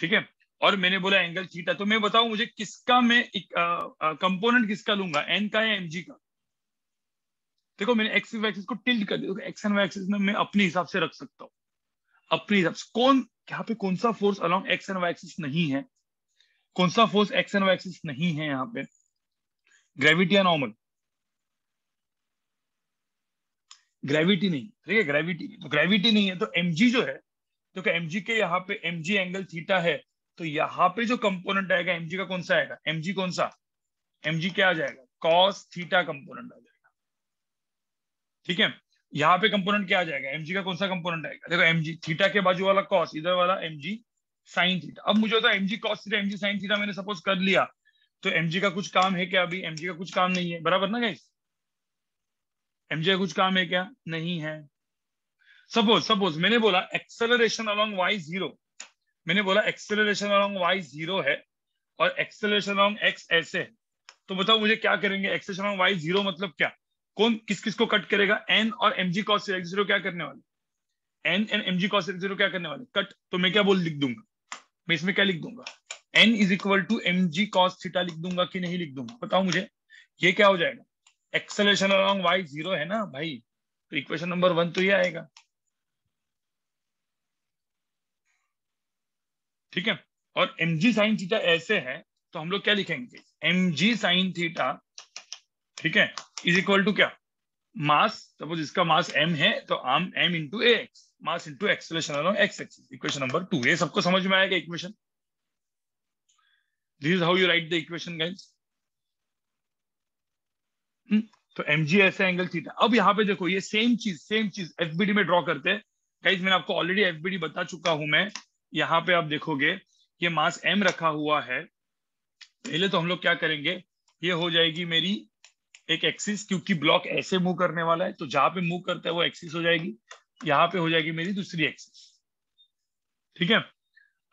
ठीक है और मैंने बोला एंगल थीटा तो मैं बताऊ मुझे किसका मैं कंपोनेंट किसका लूंगा एन का या एम जी का देखो मैंने एक्स एक्सिस को टिल्ड कर दिया एक्स एंड वाई एक्सिस में मैं अपने हिसाब से रख सकता हूँ अपने हिसाब से कौन यहाँ पे कौन सा force along x and Y axis नहीं है कौन सा force x and Y axis नहीं है यहाँ पे ग्रेविटी या नॉर्मल ग्रेविटी नहीं ठीक है ग्रेविटी नहीं तो ग्रेविटी नहीं है तो एम जो है तो क्या एम के यहाँ पे एम एंगल थीटा है तो यहाँ पे जो कंपोनेंट आएगा एमजी का कौन सा आएगा एमजी कौन सा एमजी क्या आ जाएगा कॉस थीटा कंपोनेंट आ जाएगा ठीक है यहाँ पे कंपोनेंट क्या आ जाएगा एमजी का कौन सा कंपोनेंट आएगा देखो एमजी थीटा के बाजू वाला कॉस इधर वाला एमजी साइन थीटा अब मुझे होता है mg cos theta mg sine theta मैंने सपोज कर लिया तो एमजी का कुछ काम है क्या अभी एमजी का कुछ काम नहीं है बराबर ना गाइस एमजी का कुछ काम है क्या नहीं है सपोज सपोज मैंने बोला एक्सेलरेशन अलोंग वाई जीरो मैंने बोला एक्सेलरेशन अलॉन्ग वाई जीरो है और एक्सेलरेशन अलॉन्ग एक्स ऐसे है तो बताओ मुझे क्या करेंगे एक्सेलरेशन अलॉन्ग वाई जीरो मतलब क्या कौन किस किस को कट करेगा एन और m g cos x zero क्या करने वाले N and m g cos x zero क्या करने वाले कट तो मैं क्या बोल लिख दूंगा मैं इसमें क्या लिख दूंगा N is equal to m g cos theta लिख दूंगा कि नहीं लिख दूंगा बताओ मुझे ये क्या हो जाएगा एक्सेलरेशन अलॉन्ग वाई जीरो है ना भाई तो इक्वेशन नंबर वन तो ये आएगा ठीक है और एम जी साइन थीटा ऐसे है तो हम लोग क्या लिखेंगे एम जी साइन थीटा ठीक है इज इक्वल टू क्या मास सपोज इसका मास m है तो आम m into a x mass into acceleration x x equation number two ये सबको समझ में आएगा equation this is how you write the equation guys तो एम जी ऐसे एंगल थीटा अब यहाँ पे देखो ये सेम चीज सेम चीज एफबीडी में ड्रॉ करते हैं गाइज मैंने आपको ऑलरेडी एफबीडी बता चुका हूं मैं यहाँ पे आप देखोगे ये मास एम रखा हुआ है पहले तो हम लोग क्या करेंगे ये हो जाएगी मेरी एक एक्सिस क्योंकि ब्लॉक ऐसे मूव करने वाला है तो जहां पे मूव करता है वो एक्सिस हो जाएगी यहाँ पे हो जाएगी मेरी दूसरी एक्सिस ठीक है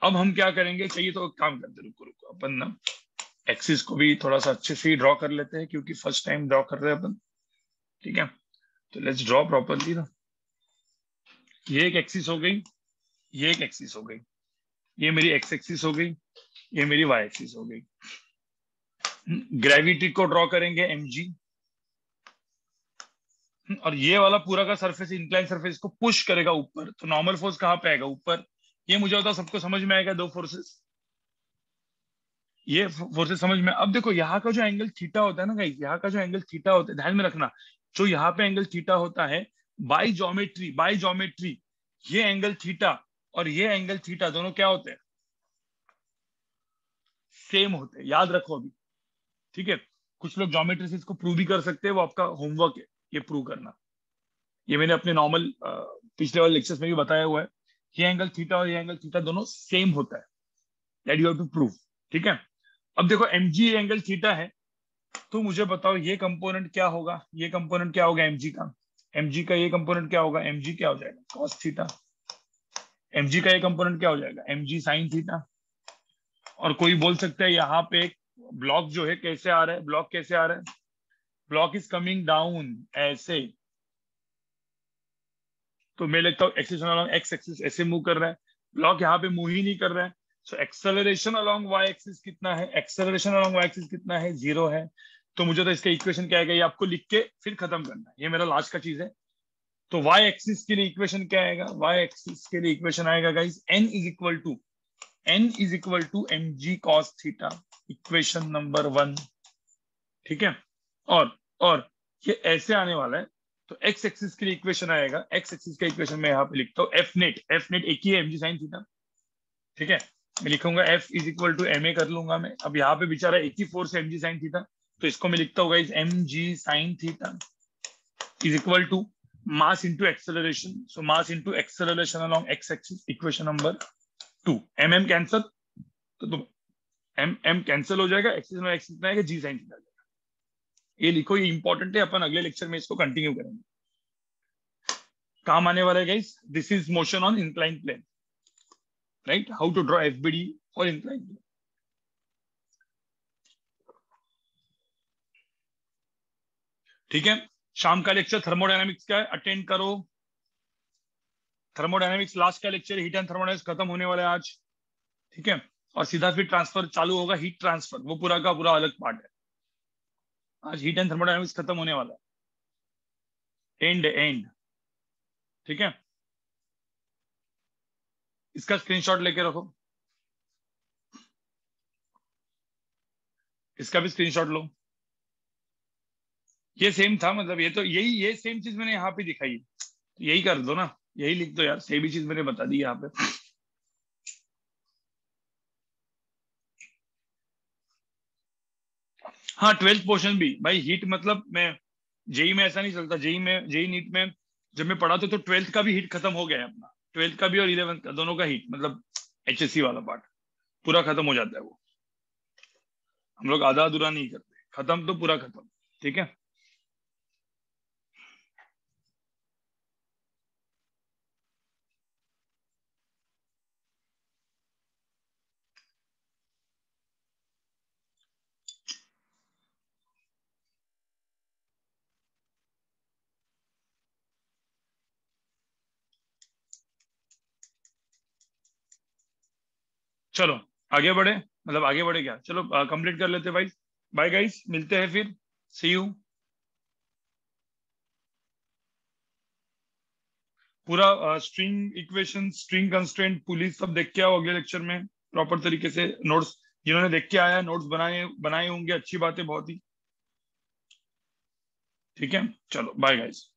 अब हम क्या करेंगे चाहिए तो काम करते रुको रुको अपन ना एक्सिस को भी थोड़ा सा अच्छे से ड्रॉ कर लेते हैं क्योंकि फर्स्ट टाइम ड्रॉ कर रहे हैं अपन ठीक है तो लेट्स ड्रॉ प्रॉपरली ना ये एक एक्सिस हो गई ये एक एक्सिस हो गई ये मेरी एक्स एक्सिस हो गई ये मेरी वाई एक्सिस हो गई ग्रेविटी को ड्रॉ करेंगे एम जी और ये वाला पूरा का सरफेस इंक्लाइन सरफेस को पुश करेगा ऊपर तो नॉर्मल फोर्स कहां पे आएगा ऊपर ये मुझे होता सबको समझ में आएगा दो फोर्सेस ये फोर्सेस समझ में अब देखो यहाँ का जो एंगल थीटा होता है ना भाई यहाँ का जो एंगल थीटा होता है ध्यान में रखना जो यहाँ पे एंगल थीटा होता है बाई जोमेट्री बाई जोमेट्री ये एंगल थीटा और ये एंगल थीटा दोनों क्या होते हैं सेम होते हैं याद रखो अभी ठीक है कुछ लोग ज्योमेट्री से इसको प्रूव भी कर सकते हैं वो आपका होमवर्क है ये प्रूव करना ये मैंने अपने नॉर्मल पिछले वाले लेक्चर्स में भी बताया हुआ है ये एंगल थीटा और ये एंगल थीटा दोनों सेम होता है that you have to prove ठीक है अब देखो एम जी एंगल थीटा है तो मुझे बताओ ये कंपोनेंट क्या होगा ये कंपोनेंट क्या होगा एम जी का एम जी का ये कंपोनेंट क्या होगा एम जी क्या हो जाएगा कॉस थीटा एम जी का ये कंपोनेंट क्या हो जाएगा एम जी साइन थीटा और कोई बोल सकता है यहाँ पे एक ब्लॉक जो है कैसे आ रहा है ब्लॉक कैसे आ रहा है ब्लॉक इज कमिंग डाउन ऐसे तो मैं लगता हूँ एक्सिस अलॉन्ग एक्स एक्सिस ऐसे मूव कर रहा है ब्लॉक यहाँ पे मूव ही नहीं कर रहा है so acceleration along y axis कितना है एक्सेलरेशन अलॉन्ग वाई एक्सिस कितना है जीरो है तो मुझे तो इसका इक्वेशन क्या है आपको लिख के फिर खत्म करना है ये मेरा लास्ट का चीज है तो y एक्सिस के लिए इक्वेशन क्या आएगा y एक्सिस के लिए इक्वेशन आएगा guys n is equal to n is equal to m g cos theta equation number one ठीक है और और ये ऐसे आने वाला है तो x एक्सिस के लिए इक्वेशन आएगा x एक्सिस का इक्वेशन मैं यहाँ पे लिखता हूँ एफ नेट एफ नेट एक ही है जी साइन थीटा ठीक है मैं लिखूंगा f is equal to M a कर लूंगा मैं अब यहाँ पे बेचारा एक ही force m g sine theta तो इसको मैं लिखता हूँ guys g sine theta is equal to mass into acceleration. So mass into acceleration along x-axis, equation number two M M cancel तो तुम एम एम कैंसिल हो जाएगा एक्सिस में एक्सिस में आएगा जी साइन आ जाएगा ये लिखो ये इंपॉर्टेंट है अपन अगले लेक्चर में इसको कंटिन्यू करेंगे काम आने वाला है guys this is motion on incline plane right how to draw FBD for incline plane ठीक है शाम का लेक्चर थर्मोडायनामिक्स का अटेंड करो थर्मोडायनामिक्स लास्ट का लेक्चर हीट एंड थर्मोडायनामिक्स खत्म होने वाला है आज ठीक है और सीधा फिर ट्रांसफर चालू होगा हीट ट्रांसफर वो पूरा का पूरा अलग पार्ट है आज हीट एंड थर्मोडायनामिक्स खत्म होने वाला है एंड एंड ठीक है इसका स्क्रीनशॉट लेके रखो इसका भी स्क्रीनशॉट लो ये सेम था मतलब ये तो यही ये सेम चीज मैंने यहाँ पे दिखाई तो यही कर दो ना यही लिख दो यार सेम ही चीज मैंने बता दी यहाँ पे हाँ ट्वेल्थ पोर्शन भी भाई हीट मतलब मैं जेई में ऐसा नहीं चलता जेई में जेई नीट में जब मैं पढ़ा था तो ट्वेल्थ का भी हीट खत्म हो गया है अपना ट्वेल्थ का भी और इलेवंथ का दोनों का हीट मतलब एच वाला पार्ट पूरा खत्म हो जाता है वो हम लोग आधा अधूरा नहीं करते खत्म तो पूरा खत्म ठीक है चलो आगे बढ़े मतलब आगे बढ़े क्या चलो कंप्लीट कर लेते भाई बाय गाइस मिलते हैं फिर सी यू पूरा string equation string constant police सब देख के आओ अगले लेक्चर में प्रॉपर तरीके से नोट्स जिन्होंने देख के आया नोट्स बनाए बनाए होंगे अच्छी बातें बहुत ही ठीक है चलो बाय गाइस